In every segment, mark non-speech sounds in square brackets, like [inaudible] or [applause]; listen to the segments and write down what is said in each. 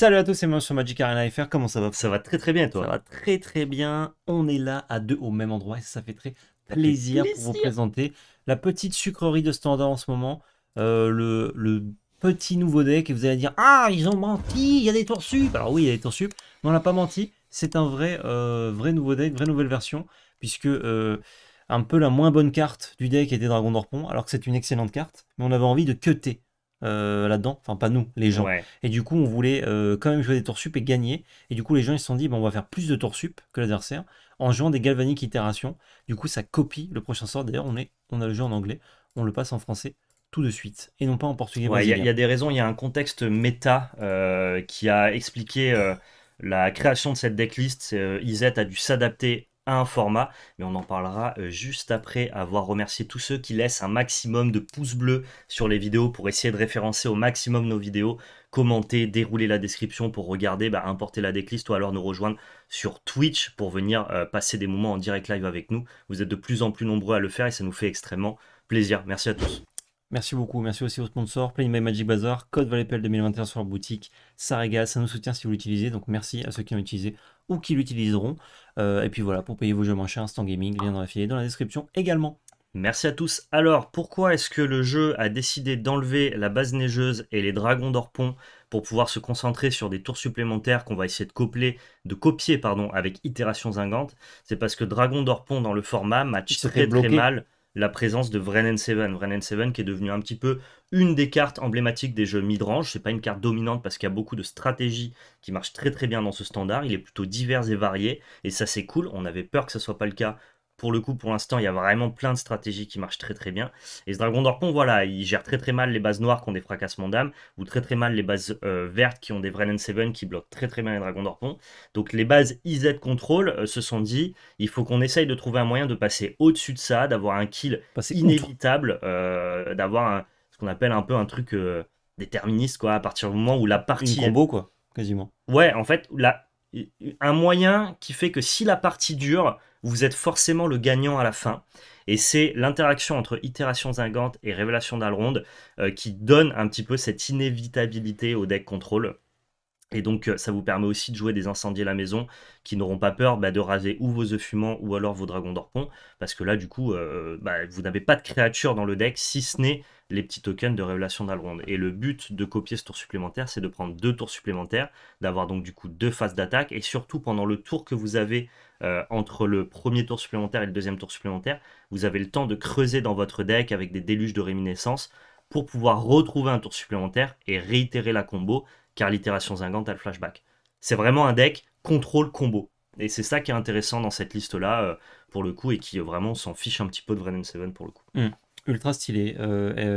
Salut à tous, c'est moi sur Magic Arena FR. Comment ça va Ça va très très bien, toi. Ça va très très bien. On est là à deux au même endroit et ça fait très plaisir, pour vous présenter la petite sucrerie de standard en ce moment. Euh, le, petit nouveau deck et vous allez dire Ah, ils ont menti, il y a des tours Alors oui, il y a des tours sup, mais on n'a pas menti. C'est un vrai, euh, vrai nouveau deck, vraie nouvelle version, puisque euh, un peu la moins bonne carte du deck était Dragon d'Orpon, alors que c'est une excellente carte, mais on avait envie de cutter euh, là-dedans, enfin pas nous, les gens. Et du coup, on voulait euh, quand même jouer des tours sup et gagner. Et du coup, les gens ils se sont dit, bah, on va faire plus de tours que l'adversaire en jouant des galvaniques itérations. Du coup, ça copie le prochain sort. D'ailleurs, on, on a le jeu en anglais, on le passe en français tout de suite et non pas en portugais. Il y, a des raisons, il y a un contexte méta euh, qui a expliqué la création de cette decklist. Izet a dû s'adapter un format, mais on en parlera euh, juste après avoir remercié tous ceux qui laissent un maximum de pouces bleus sur les vidéos pour essayer de référencer au maximum nos vidéos, commenter, dérouler la description pour regarder, bah, importer la décliste ou alors nous rejoindre sur Twitch pour venir euh, passer des moments en direct live avec nous. Vous êtes de plus en plus nombreux à le faire et ça nous fait extrêmement plaisir. Merci à tous. Merci beaucoup. Merci aussi aux sponsors Play My Magic Bazaar, Code Valepel 2021 sur la boutique. Ça régale, ça nous soutient si vous l'utilisez. Donc merci à ceux qui l'ont utilisé ou qui l'utiliseront. Euh, et puis voilà, pour payer vos jeux moins chers, Instant Gaming, lien dans filière, dans la description également. Merci à tous. Alors, pourquoi est-ce que le jeu a décidé d'enlever la base neigeuse et les dragons d'Orpon pour pouvoir se concentrer sur des tours supplémentaires qu'on va essayer de, de copier pardon, avec Itération Zingante C'est parce que Dragon d'Orpon dans le format match très très mal la présence de Vren 7 Vrenn 7 qui est devenu un petit peu une des cartes emblématiques des jeux midrange. C'est pas une carte dominante parce qu'il y a beaucoup de stratégies qui marchent très très bien dans ce standard. Il est plutôt divers et varié et ça c'est cool. On avait peur que ça soit pas le cas pour le coup, pour l'instant, il y a vraiment plein de stratégies qui marchent très très bien. Et ce Dragon d'Orpon, voilà, il gère très très mal les bases noires qui ont des fracassements d'âme, ou très très mal les bases euh, vertes qui ont des Vren 7 qui bloquent très très bien les Dragons d'Orpon. Donc les bases IZ Control euh, se sont dit, il faut qu'on essaye de trouver un moyen de passer au-dessus de ça, d'avoir un kill inévitable, euh, d'avoir ce qu'on appelle un peu un truc déterministe, quoi, à partir du moment où la partie... Une combo, quoi, quasiment. Ouais, en fait, un moyen qui fait que si la partie dure, vous êtes forcément le gagnant à la fin. Et c'est l'interaction entre itération zingante et révélation d'Alronde euh, qui donne un petit peu cette inévitabilité au deck contrôle. Et donc, euh, ça vous permet aussi de jouer des incendies à la maison qui n'auront pas peur bah, de raser ou vos œufs fumants ou alors vos dragons d'orpon. Parce que là, du coup, euh, bah, vous n'avez pas de créature dans le deck si ce n'est les petits tokens de révélation d'Alrond. Et le but de copier ce tour supplémentaire, c'est de prendre deux tours supplémentaires, d'avoir donc du coup deux phases d'attaque. Et surtout, pendant le tour que vous avez euh, entre le premier tour supplémentaire et le deuxième tour supplémentaire, vous avez le temps de creuser dans votre deck avec des déluges de réminiscence pour pouvoir retrouver un tour supplémentaire et réitérer la combo, car l'itération zingante a le flashback. C'est vraiment un deck contrôle combo. Et c'est ça qui est intéressant dans cette liste-là, euh, pour le coup, et qui euh, vraiment s'en fiche un petit peu de Vrenem 7 pour le coup. Hmm. Ultra stylé.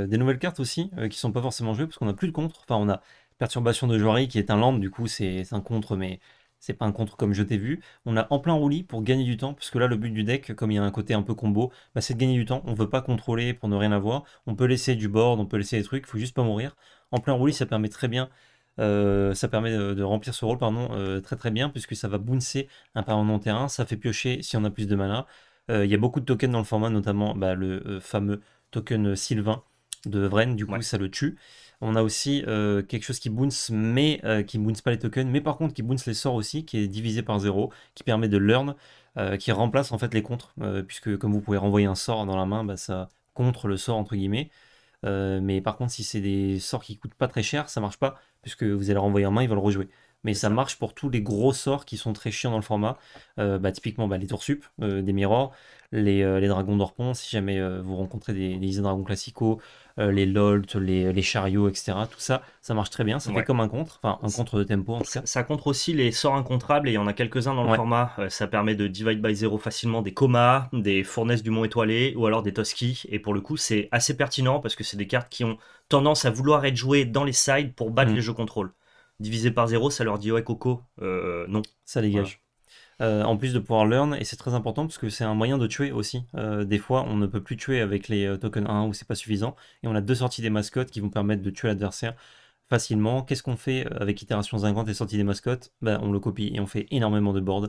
des nouvelles cartes aussi, qui sont pas forcément jouées, parce qu'on n'a plus de contre. Enfin, on a Perturbation de joaillerie qui est un land, du coup, c'est un contre, mais c'est pas un contre comme je t'ai vu. On a en plein roulis pour gagner du temps, puisque là le but du deck, comme il y a un côté un peu combo, bah, c'est de gagner du temps. On veut pas contrôler pour ne rien avoir. On peut laisser du board, on peut laisser des trucs, il faut juste pas mourir. En plein roulis, ça permet très bien. Euh, ça permet de, remplir ce rôle pardon, euh, très très bien puisque ça va bouncer un parent non terrain, ça fait piocher si on a plus de mana. Euh, il y a beaucoup de tokens dans le format, notamment bah, le fameux token Sylvain de Vren, du coup ça le tue. On a aussi euh, quelque chose qui bounce, mais qui euh, qui bounce pas les tokens, mais par contre qui bounce les sorts aussi, qui est divisé par 0, qui permet de learn, euh, qui remplace en fait les contres, puisque comme vous pouvez renvoyer un sort dans la main, bah, ça contre le sort entre guillemets. mais par contre, si c'est des sorts qui coûtent pas très cher, ça marche pas, puisque vous allez renvoyer en main, ils vont le rejouer. Mais ça marche pour tous les gros sorts qui sont très chiants dans le format. Bah, typiquement, bah, les Toursup, sup, des mirrors, les, dragons d'orpon, si jamais vous rencontrez des, des dragons classicaux, euh, les LOLT, les, chariots, etc. Tout ça, ça marche très bien. Ça fait comme un contre, enfin un contre de tempo Ça contre aussi les sorts incontrables et il y en a quelques-uns dans le format. Euh, ça permet de divide by zéro facilement des comas, des fournaises du Mont Étoilé ou alors des Toski. Et pour le coup, c'est assez pertinent parce que c'est des cartes qui ont tendance à vouloir être jouées dans les sides pour battre mm. les jeux contrôle. Divisé par zéro, ça leur dit ouais, Coco, euh, non. Ça dégage. Euh, en plus de pouvoir learn, et c'est très important parce que c'est un moyen de tuer aussi. Euh, des fois, on ne peut plus tuer avec les euh, tokens 1 ou c'est pas suffisant, et on a deux sorties des mascottes qui vont permettre de tuer l'adversaire facilement. Qu'est-ce qu'on fait avec itération 50 et sortie des mascottes ben, On le copie et on fait énormément de boards.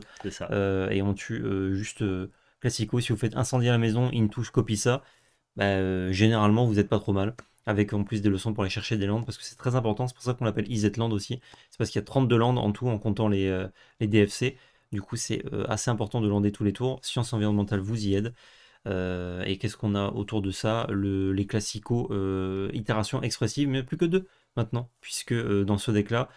et on tue juste classico. Si vous faites incendier à la maison, in touche copie ça, ben, généralement vous n'êtes pas trop mal avec en plus des leçons pour aller chercher des landes, parce que c'est très important, c'est pour ça qu'on l'appelle land aussi, c'est parce qu'il y a 32 landes en tout en comptant les, les DFC, du coup, c'est euh, assez important de lander tous les tours. Sciences environnementales vous y aide. Euh, et qu'est-ce qu'on a autour de ça Les classicaux, euh, itérations expressives, mais plus que deux maintenant, puisque euh, dans ce deck-là,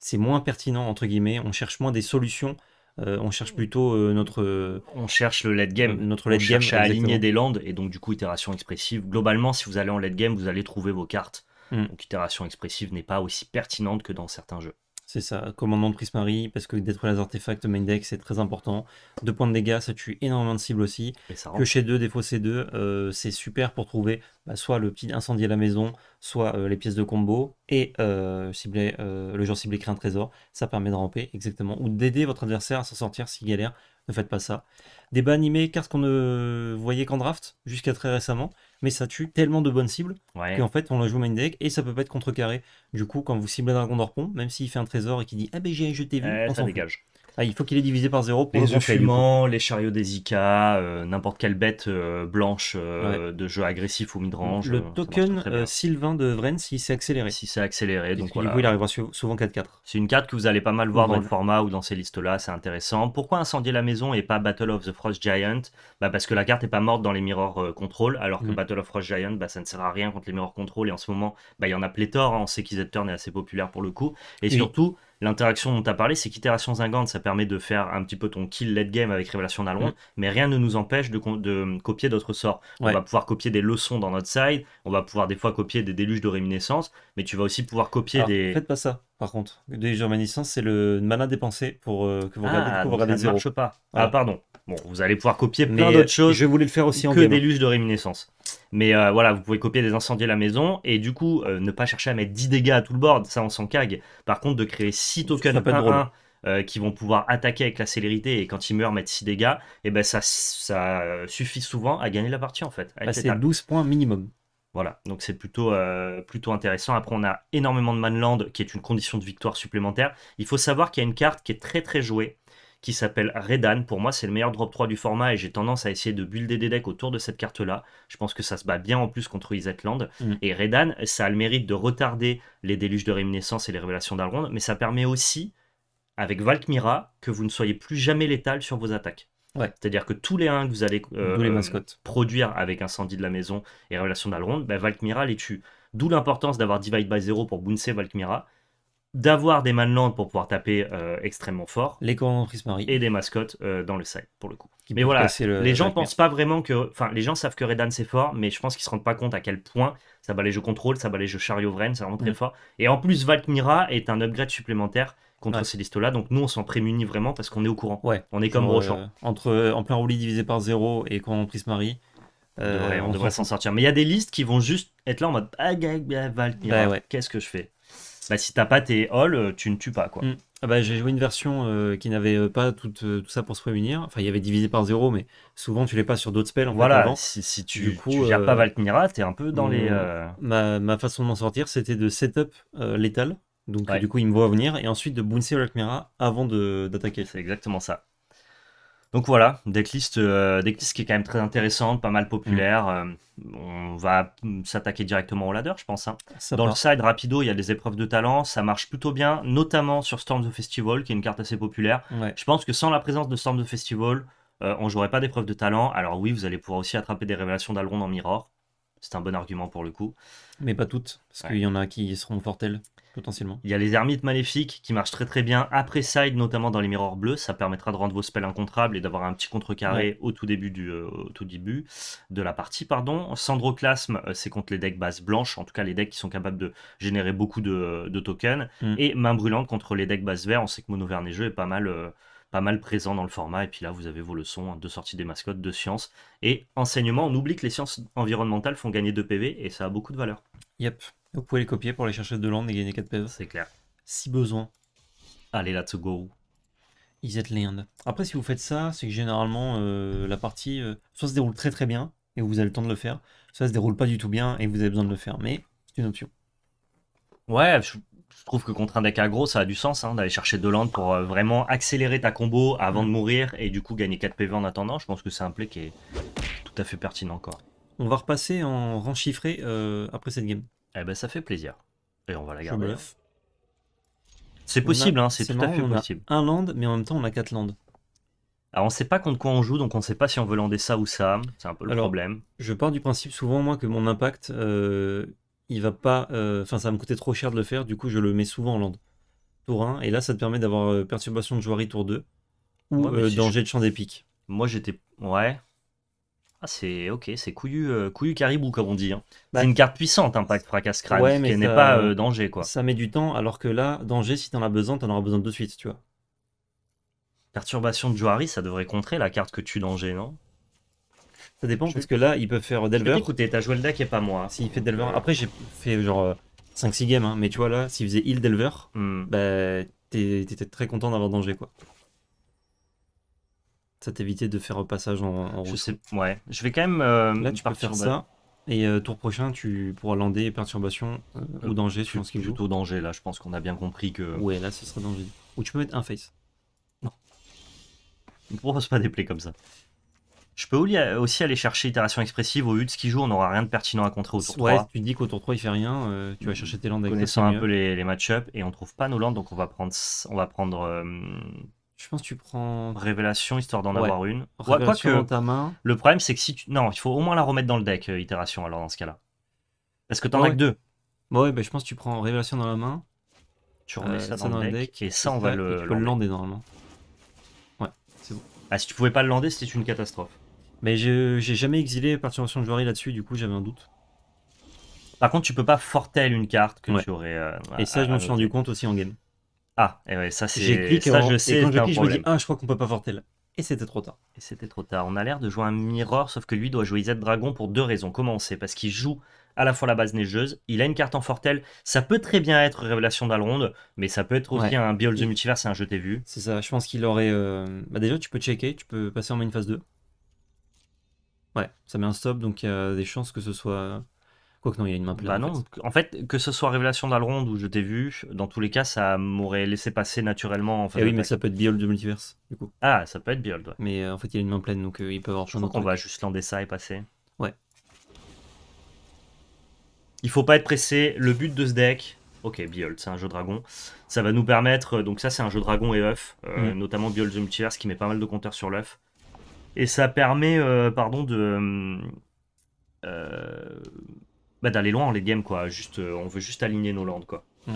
c'est moins pertinent, entre guillemets, on cherche moins des solutions, on cherche mm. plutôt notre... On cherche le late game, notre late cherche game, à aligner des landes, et donc du coup, itération expressive, globalement, si vous allez en late game, vous allez trouver vos cartes. Mm. Donc itération expressive n'est pas aussi pertinente que dans certains jeux. C'est ça, commandement de Prismari, parce que détruire les artefacts main deck, c'est très important. Deux points de dégâts, ça tue énormément de cibles aussi. que chez 2, défausser 2, deux, euh, c'est super pour trouver bah, soit le petit incendie à la maison, soit euh, les pièces de combo, et euh, cibler, le genre ciblé créer un trésor. Ça permet de ramper, exactement. Ou d'aider votre adversaire à s'en sortir s'il galère. Ne faites pas ça. Débat animé, carte qu'on ne voyait qu'en draft, jusqu'à très récemment mais ça tue tellement de bonnes cibles que qu'en fait on la joue main deck et ça peut pas être contrecarré. Du coup, quand vous ciblez un Dragon d'Orpon, même s'il fait un trésor et qu'il dit Ah ben j'ai, un jeu vu, eh, on ça dégage. Ah, il faut qu'il est divisé par zéro pour les les chariots des IK, euh, n'importe quelle bête euh, blanche euh, de jeu agressif ou midrange. Le token Sylvain de Vren, s'il s'est accéléré. Si accéléré, donc Du il arrivera souvent 4-4. C'est une carte que vous allez pas mal voir dans le format ou dans ces listes-là, c'est intéressant. Pourquoi incendier la maison et pas Battle of the Frost Giant bah Parce que la carte est pas morte dans les Mirror Control, alors que mm. Battle of Frost Giant, bah, ça ne sert à rien contre les Mirror Control. Et en ce moment, bah, il y en a pléthore. Hein. On sait qu'Izet Turn est assez populaire pour le coup. Et surtout l'interaction dont tu as parlé, c'est qu'Iteration zingante, ça permet de faire un petit peu ton kill late game avec Révélation d'Alonde, mm. mais rien ne nous empêche de, de copier d'autres sorts. On va pouvoir copier des leçons dans notre side, on va pouvoir des fois copier des déluges de réminiscence, mais tu vas aussi pouvoir copier des. Faites pas ça, par contre. Déluge de réminiscence, c'est le mana dépensé pour euh, que vous regardez, ah, coup, ça ne marche pas. Ah, pardon. Bon, vous allez pouvoir copier plein d'autres euh, choses. Je voulais le faire aussi en que des déluge de réminiscence. Mais euh, voilà, vous pouvez copier des incendies à la maison et du coup euh, ne pas chercher à mettre 10 dégâts à tout le board, ça on s'en cague. Par contre, de créer 6 tokens 1 euh, qui vont pouvoir attaquer avec la célérité et quand ils meurent mettre 6 dégâts, et eh ben ça, ça suffit souvent à gagner la partie en fait. c'est 12 points minimum. Voilà, donc c'est plutôt, plutôt intéressant. Après, on a énormément de Manland, qui est une condition de victoire supplémentaire. Il faut savoir qu'il y a une carte qui est très très jouée, qui s'appelle Redan. Pour moi, c'est le meilleur drop 3 du format et j'ai tendance à essayer de builder des decks autour de cette carte-là. Je pense que ça se bat bien en plus contre Isetland. Mm. Et Redan, ça a le mérite de retarder les déluges de réminiscence et les révélations d'Alrond, mais ça permet aussi, avec Valkmira, que vous ne soyez plus jamais létal sur vos attaques. Ouais. C'est-à-dire que tous les 1 que vous allez euh, euh, produire avec Incendie de la Maison et Révélation d'Alrond, bah, Valkmira les tue. D'où l'importance d'avoir Divide by Zero pour bouncer Valkmira d'avoir des manlands pour pouvoir taper euh, extrêmement fort. Les commandants Marie. Et des mascottes euh, dans le side, pour le coup. mais voilà, les gens pensent pas vraiment que. Enfin, les gens savent que Redan c'est fort, mais je pense qu'ils se rendent pas compte à quel point ça bat les jeux contrôle, ça bat les jeux chariot Vren, c'est vraiment très mm. fort. Et en plus, Valkmira est un upgrade supplémentaire contre ces listes-là. Donc nous, on s'en prémunit vraiment parce qu'on est au courant. Ouais. On est comme Rochon. Euh, entre en plein roulis divisé par zéro et prise Marie. Euh, on devrait s'en sortir. Mais il y a des listes qui vont juste être là en mode ah, Valkyra, bah qu'est-ce que je fais bah, si t'as pas tes halls, euh, tu ne tues pas. quoi. Mm. Ah bah, j'ai joué une version euh, qui n'avait euh, pas tout, ça pour se prémunir. Enfin, il y avait divisé par 0 mais souvent tu l'es pas sur d'autres spells. voilà, Si, si, tu, tu gères pas Valkyra, t'es un peu dans les. Mm. Ma, façon de m'en sortir, c'était de setup létal. Donc du coup, il me voit venir et ensuite de bouncer Valkyra avant d'attaquer. C'est exactement ça. Donc voilà, decklist, euh, qui est quand même très intéressante, pas mal populaire. Euh, on va s'attaquer directement au ladder, je pense. Hein. Dans le side, rapido, il y a des épreuves de talent, ça marche plutôt bien, notamment sur Storm of Festival, qui est une carte assez populaire. Je pense que sans la présence de Storm the Festival, euh, on jouerait pas d'épreuves de talent. Alors oui, vous allez pouvoir aussi attraper des révélations d'Alrond en Mirror. C'est un bon argument pour le coup. Mais pas toutes, parce qu'il y en a qui seront fortelles. Potentiellement. Il y a les ermites maléfiques qui marchent très très bien après side, notamment dans les miroirs bleus. Ça permettra de rendre vos spells incontrables et d'avoir un petit contrecarré carré au tout début du euh, tout début de la partie. Pardon. Sandroclasme, euh, c'est contre les decks bases blanches, en tout cas les decks qui sont capables de générer beaucoup de, euh, tokens. Mm. Et main brûlante contre les decks bases verts. On sait que mono jeu est pas mal. pas mal présent dans le format. Et puis là, vous avez vos leçons, hein, de sortie des mascottes, de sciences et enseignement. On oublie que les sciences environnementales font gagner 2 PV et ça a beaucoup de valeur. Yep. Vous pouvez les copier pour aller chercher de land et gagner 4 PV. E. C'est clair. Si besoin. Allez, let's go. Is it land. Après, si vous faites ça, c'est que généralement, euh, la partie euh, soit se déroule très très bien et vous avez le temps de le faire, soit se déroule pas du tout bien et vous avez besoin de le faire. Mais c'est une option. Ouais, je, trouve que contre un deck aggro, ça a du sens hein, d'aller chercher de landes pour euh, vraiment accélérer ta combo avant de mm. mourir et du coup gagner 4 PV e en attendant. Je pense que c'est un play qui est tout à fait pertinent encore. On va repasser en rang chiffré après cette game. Eh ben ça fait plaisir. Et on va la garder. Hein. C'est possible, hein, c'est tout à fait possible. un land, mais en même temps on a quatre landes. Alors on sait pas contre quoi on joue, donc on sait pas si on veut lander ça ou ça. C'est un peu le problème. Je pars du principe souvent moi que mon impact, euh, il va pas, euh, enfin ça va me coûter trop cher de le faire. Du coup je le mets souvent en land. Tour 1, et là ça te permet d'avoir euh, perturbation de Jouerie tour 2 ou danger de champ des Moi j'étais, ouais, ah, c'est ok, c'est euh, couillu, caribou, comme on dit. Hein. Bah, c'est une carte puissante, Impact hein, Fracas qui n'est pas euh, danger. quoi. Ça met du temps, alors que là, danger, si t'en as besoin, t'en auras besoin de suite, tu vois. Perturbation de Johari, ça devrait contrer la carte que tu danger, non Ça dépend, parce que là, il peut faire Delver. Écoutez, t'as joué le deck et pas moi. S'il fait Delver. Après, j'ai fait genre 5-6 euh, games, hein, mais tu vois là, s'il faisait heal Delver, hmm. bah, t'étais très content d'avoir danger, quoi. Ça t'évitait de faire un passage en, en Je ouais. Je vais quand même. Euh, là, tu peux faire ça. Et euh, tour prochain, tu pourras lander perturbation ou euh, danger, Je ce qu'il joue au danger, là, je pense qu'on a bien compris que. Ouais, là, ce sera danger. Ou tu peux mettre un face. Non. on ne propose pas des plays comme ça. Je peux aussi aller chercher itération expressive au lieu de ce qu'il joue, on n'aura rien de pertinent à contrer au tour 3. Ouais, tu dis qu'au tour 3 il fait rien, tu vas chercher tes landes avec Connaissant un peu les, match-up et on trouve pas nos landes donc on va prendre, on va prendre je pense que tu prends. Révélation, histoire d'en avoir une. Révélation que, dans ta main. Le problème, c'est que si tu. Non, il faut au moins la remettre dans le deck, euh, itération, alors dans ce cas-là. Parce que t'en as que deux. Bah ouais, bah, je pense que tu prends Révélation dans la main. Tu remets euh, ça, dans, le deck, Et ça, on va le. Tu peux le lander normalement. Ouais, c'est bon. Ah, si tu pouvais pas le lander, c'était une catastrophe. Mais j'ai jamais exilé Perturbation de joaillerie là-dessus, du coup, j'avais un doute. Par contre, tu peux pas fortel une carte que tu aurais. Euh, et ça, je me suis rendu compte aussi en game. Ah, et eh ouais, ça c'est. J'ai cliqué ça, je sais, et quand je me dis, ah, je crois qu'on peut pas fortel. Et c'était trop tard. Et c'était trop tard. On a l'air de jouer un mirror, sauf que lui doit jouer Z Dragon pour deux raisons. Comment on sait Parce qu'il joue à la fois la base neigeuse, il a une carte en fortel. Ça peut très bien être Révélation d'Alronde, mais ça peut être aussi un Biol the Multiverse c'est un jeu t'ai vu. C'est ça, je pense qu'il aurait. Euh, bah déjà, tu peux checker, tu peux passer en main phase 2. Ouais, ça met un stop, donc il y a des chances que ce soit que non, il y a une main pleine. Bah non, en fait. que ce soit Révélation d'Alrond ou Je t'ai vu, dans tous les cas, ça m'aurait laissé passer naturellement. En fait, eh oui, mais ça peut être Biol de multiverse, du coup. Ah, ça peut être Biol, ouais. Mais euh, en fait, il y a une main pleine, donc euh, il peut avoir changé. Donc on va juste lander ça et passer. Ouais. Il faut pas être pressé. Le but de ce deck, ok, Biol, c'est un jeu dragon. Ça va nous permettre, euh, donc ça, c'est un jeu dragon et œuf, mm. notamment Biol de multiverse qui met pas mal de compteurs sur l'œuf. Et ça permet, pardon, de bah, d'aller loin en les game, quoi. Juste, euh, on veut juste aligner nos landes, quoi. Ouais.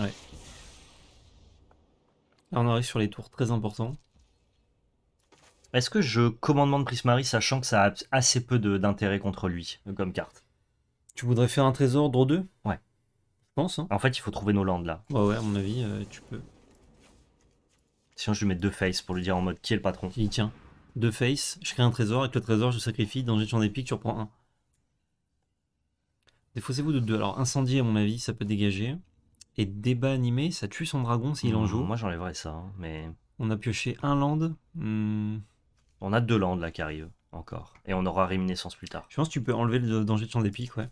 Là, on arrive sur les tours très importants. Est-ce que je commandement de Prismari sachant que ça a assez peu d'intérêt contre lui comme carte Tu voudrais faire un trésor draw 2 Ouais. Je pense. Hein. En fait, il faut trouver nos landes là. Ouais, bah ouais, à mon avis, euh, tu peux. Sinon, je lui mets deux face pour lui dire en mode qui est le patron. Il tient. Deux face, je crée un trésor, avec le trésor, je sacrifie, dans de champ des tu reprends un. Défaussez-vous de deux. Alors, incendie, à mon avis, ça peut dégager. Et débat animé, ça tue son dragon s'il en hmm, joue. Moi, j'enlèverais ça, hein, mais... On a pioché un land. Hmm. On a deux lands, là, qui arrivent, encore. Et on aura Réminiscence plus tard. Je pense que tu peux enlever le danger de champ des pics, ouais.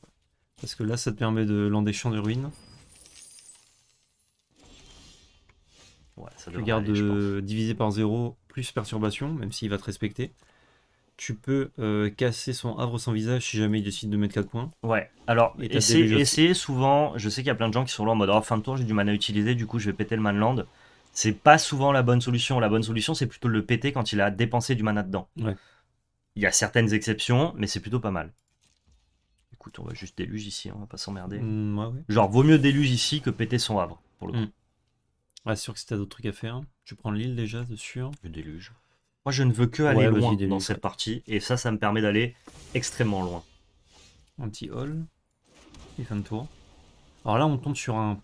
Parce que là, ça te permet de lander champ de ruines. Ouais, ça tu gardes divisé par 0 plus perturbation, même s'il va te respecter tu peux euh, casser son havre sans visage si jamais il décide de mettre 4 points. Ouais, alors essayez souvent, je sais qu'il y a plein de gens qui sont là en mode oh, fin de tour, j'ai du mana à utiliser, du coup je vais péter le manland. C'est pas souvent la bonne solution. La bonne solution, c'est plutôt de le péter quand il a dépensé du mana dedans. Ouais. Il y a certaines exceptions, mais c'est plutôt pas mal. Écoute, on va juste déluge ici, hein, on va pas s'emmerder. Mm, Genre, vaut mieux déluge ici que péter son havre, pour le mm. coup. Ah, sûr que si t'as d'autres trucs à faire, tu prends l'île déjà, dessus. sûr. Le déluge. Moi, je ne veux que aller loin dans cette partie, et ça, ça me permet d'aller extrêmement loin. Un petit hall, et fin de tour. Alors là, on tombe sur un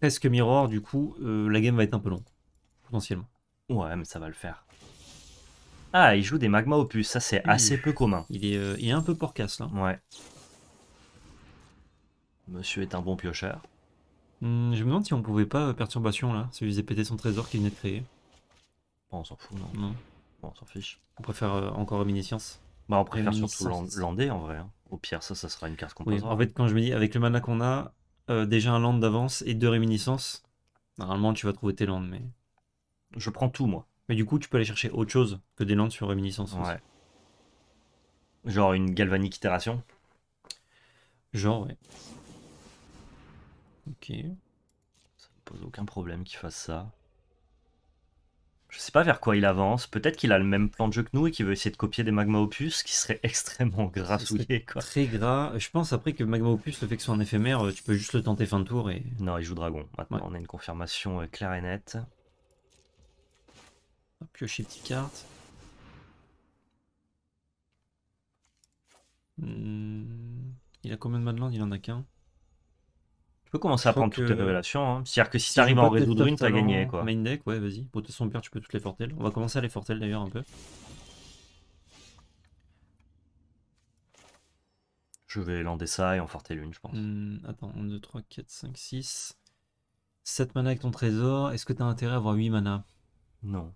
presque mirror, du coup, euh, la game va être un peu longue, potentiellement. Ouais, mais ça va le faire. Ah, il joue des magma opus, ça c'est assez peu commun. Euh, il est, un peu porcasse là. Ouais. Monsieur est un bon piocheur. Hmm, je me demande si on pouvait pas euh, perturbation là, si il faisait péter son trésor qu'il venait de créer. Bon, on s'en fout, non, Bon, on s'en fiche. On préfère euh, encore Réminiscence. Bah, on préfère surtout Landé en vrai. Hein. Au pire, ça, ça sera une carte complète en fait, quand je me dis, avec le mana qu'on a, euh, déjà un land d'avance et deux réminiscences, normalement tu vas trouver tes Landes. mais. Je prends tout, moi. Mais du coup, tu peux aller chercher autre chose que des Landes sur réminiscence. Genre une galvanique itération. Genre, ouais. Ok. Ça ne pose aucun problème qu'il fasse ça. Je sais pas vers quoi il avance. Peut-être qu'il a le même plan de jeu que nous et qu'il veut essayer de copier des Magma Opus, qui serait [laughs] extrêmement grassouillé. Quoi. Très gras. Je pense après que Magma Opus, le fait que soit un éphémère, euh, tu peux juste le tenter fin de tour et. Non, il joue Dragon. Maintenant, on a une confirmation euh, claire et nette. Piocher petite carte. Hmm. Il a combien de Madland Il en a qu'un. Tu peux commencer à prendre toutes tes révélations. Hein. C'est-à-dire que si, t'arrives à en résoudre une, t'as gagné quoi. Main deck, ouais, vas-y. Pour de son pire, tu peux toutes les fortelles. On va commencer à les fortelles d'ailleurs un peu. Je vais lander ça et en forterelle, une, je pense. Hmm, attends, 1, 2, 3, 4, 5, 6. 7 mana avec ton trésor. Est-ce que t'as intérêt à avoir 8 mana Non.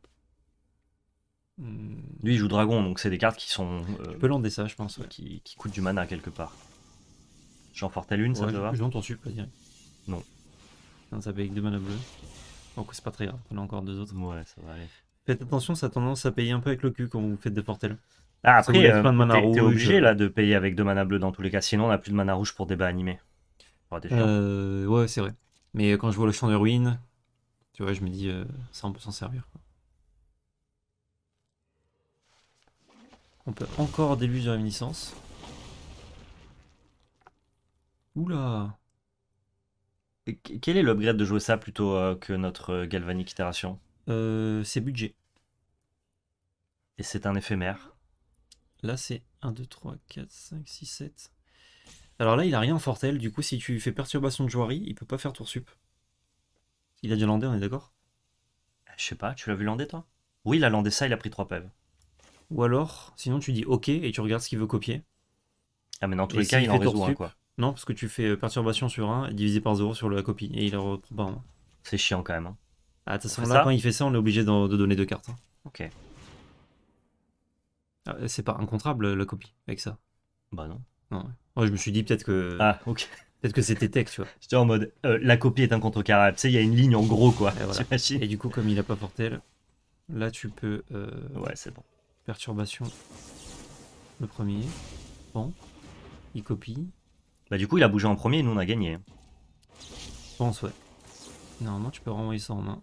Hmm. Lui, il joue dragon, donc c'est des cartes qui sont. Euh, tu peux lander ça, je pense. Ouais. Qui, qui coûtent du mana quelque part. J'en fortelle une, l'une, ça te va direct. Non. non ça paye avec 2 mana bleues. Donc c'est pas très grave, on a encore deux autres. Ouais, ça va aller. Faites attention, ça a tendance à payer un peu avec le cul quand vous faites des portails. Ah, après, euh, t'es obligé là de payer avec deux mana bleus dans tous les cas, sinon on a plus de mana rouge pour débat animé. Euh, ouais, c'est vrai. Mais euh, quand je vois le champ de ruines, tu vois, je me dis, ça on peut s'en servir. On peut encore déluge de réminiscence. Oula quel est l'upgrade de jouer ça plutôt euh, que notre euh, Galvanic Itération euh, C'est budget. Et c'est un éphémère. Là, c'est 1, 2, 3, 4, 5, 6, 7. Alors là, il a rien en fortel. Du coup, si tu fais perturbation de joaillerie, il peut pas faire tour sup. Il a du landé, on est d'accord euh, Je sais pas, tu l'as vu lander toi Oui, il a landé ça, il a pris 3 pèves. Ou alors, sinon tu dis OK et tu regardes ce qu'il veut copier. Ah, mais dans tous les cas, il, il en résout un, hein, quoi. Non, parce que tu fais euh, perturbation sur 1 divisé par 0 sur la copie. Et il reprend pas C'est chiant quand même. Hein. Ah, de toute façon, là, quand il fait ça, on est obligé de, donner deux cartes. Hein. Ok. Ah, euh, c'est pas incontrable la copie avec ça. Bah non. Non. je me suis dit peut-être que. Ah, ok. Peut-être que c'était texte, tu vois. J'étais en mode, euh, la copie est un carré. Tu sais, il y a une ligne en gros, quoi. Et, du coup, comme il a pas porté, là, tu peux. Ouais, c'est bon. Perturbation. Le premier. Bon. Il copie. Bah du coup, il a bougé en premier et nous, on a gagné. Je pense, ouais. Normalement, tu peux renvoyer ça en main.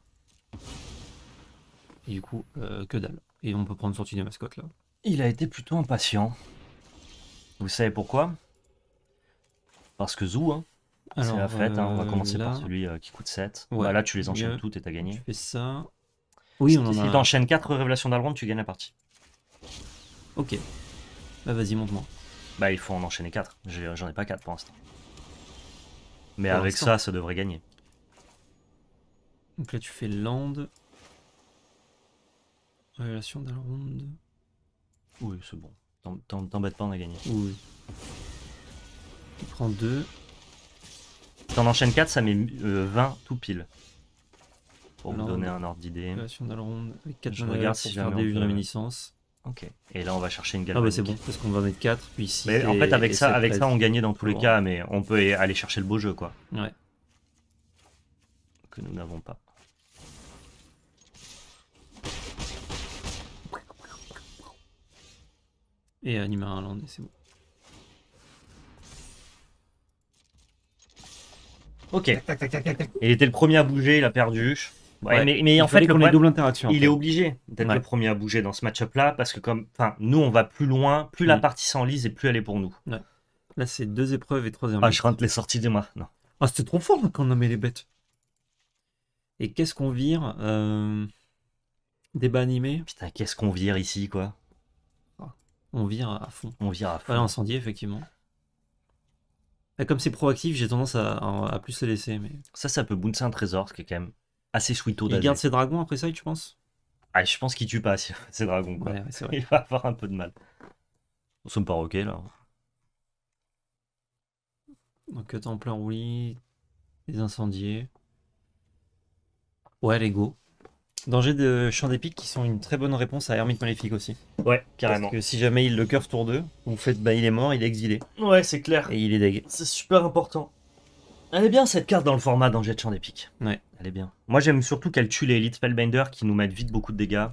Et du coup, euh, que dalle. Et on peut prendre sortie des mascottes là. Il a été plutôt impatient. Vous savez pourquoi Parce que Zou, hein, c'est la fête. Hein. On va euh, commencer par celui euh, qui coûte 7. Bah, là, tu les enchaînes toutes et t'as gagné. Tu fais ça. Oui, on Si t'enchaînes 4 révélations d'Alrond, tu gagnes la partie. Ok. Bah vas-y, monte-moi. Bah, il faut en enchaîner 4. J'en ai pas 4 pour l'instant. Mais avec ça, ça devrait gagner. Donc là, tu fais land. Révélation d'un ronde. Oui, c'est bon. T'embêtes pas, on a gagné. Oui. Tu prends 2. T'en enchaînes 4, ça met 20 euh, tout pile. Pour vous donner un ordre d'idée. avec 4 Je regarde si pour faire des réminiscences. Ok. Et là, on va chercher une ah, bah, galvanique. Ah, mais c'est bon, parce qu'on va mettre 4, puis Mais en fait, avec, ça, avec ça, on gagnait dans tous les oh. cas, mais on peut aller chercher le beau jeu, quoi. Ouais. Que nous n'avons pas. Et Anima Irlandais, c'est bon. Ok. Il était le premier à bouger, il a perdu mais, en fait, le double il est obligé d'être le premier à bouger dans ce match-up-là parce que comme, nous, on va plus loin, plus la mm. partie s'enlise et plus elle est pour nous. Là, c'est deux épreuves et troisième. Ah, je rentre les sorties des mains. Ah, c'était trop fort hein, quand on a mis les bêtes. Et qu'est-ce qu'on vire euh, Débat animé Putain, qu'est-ce qu'on vire ici, quoi ah, On vire à fond. On vire à fond. va incendié, effectivement. Et comme c'est proactif, j'ai tendance à, plus se laisser. Mais... Ça, ça peut bouncer un trésor, ce qui est quand même assez de. Il garde ses dragons après ça, tu penses ah, Je pense qu'il tue pas ses [laughs] dragons. Ouais, vrai. Il va avoir un peu de mal. Nous sommes pas ok là. Donc, plein roulis, les incendiés. Ouais, les go Danger de champ d'épique qui sont une très bonne réponse à Hermite Maléfique aussi. Ouais, carrément. Parce que si jamais il le curve tour 2, vous faites bah il est mort, il est exilé. Ouais, c'est clair. Et il est dégagé. C'est super important. Elle est bien cette carte dans le format d'Anger de champ des Ouais. Elle est bien. Moi j'aime surtout qu'elle tue les Elite Spellbinder qui nous mettent vite beaucoup de dégâts.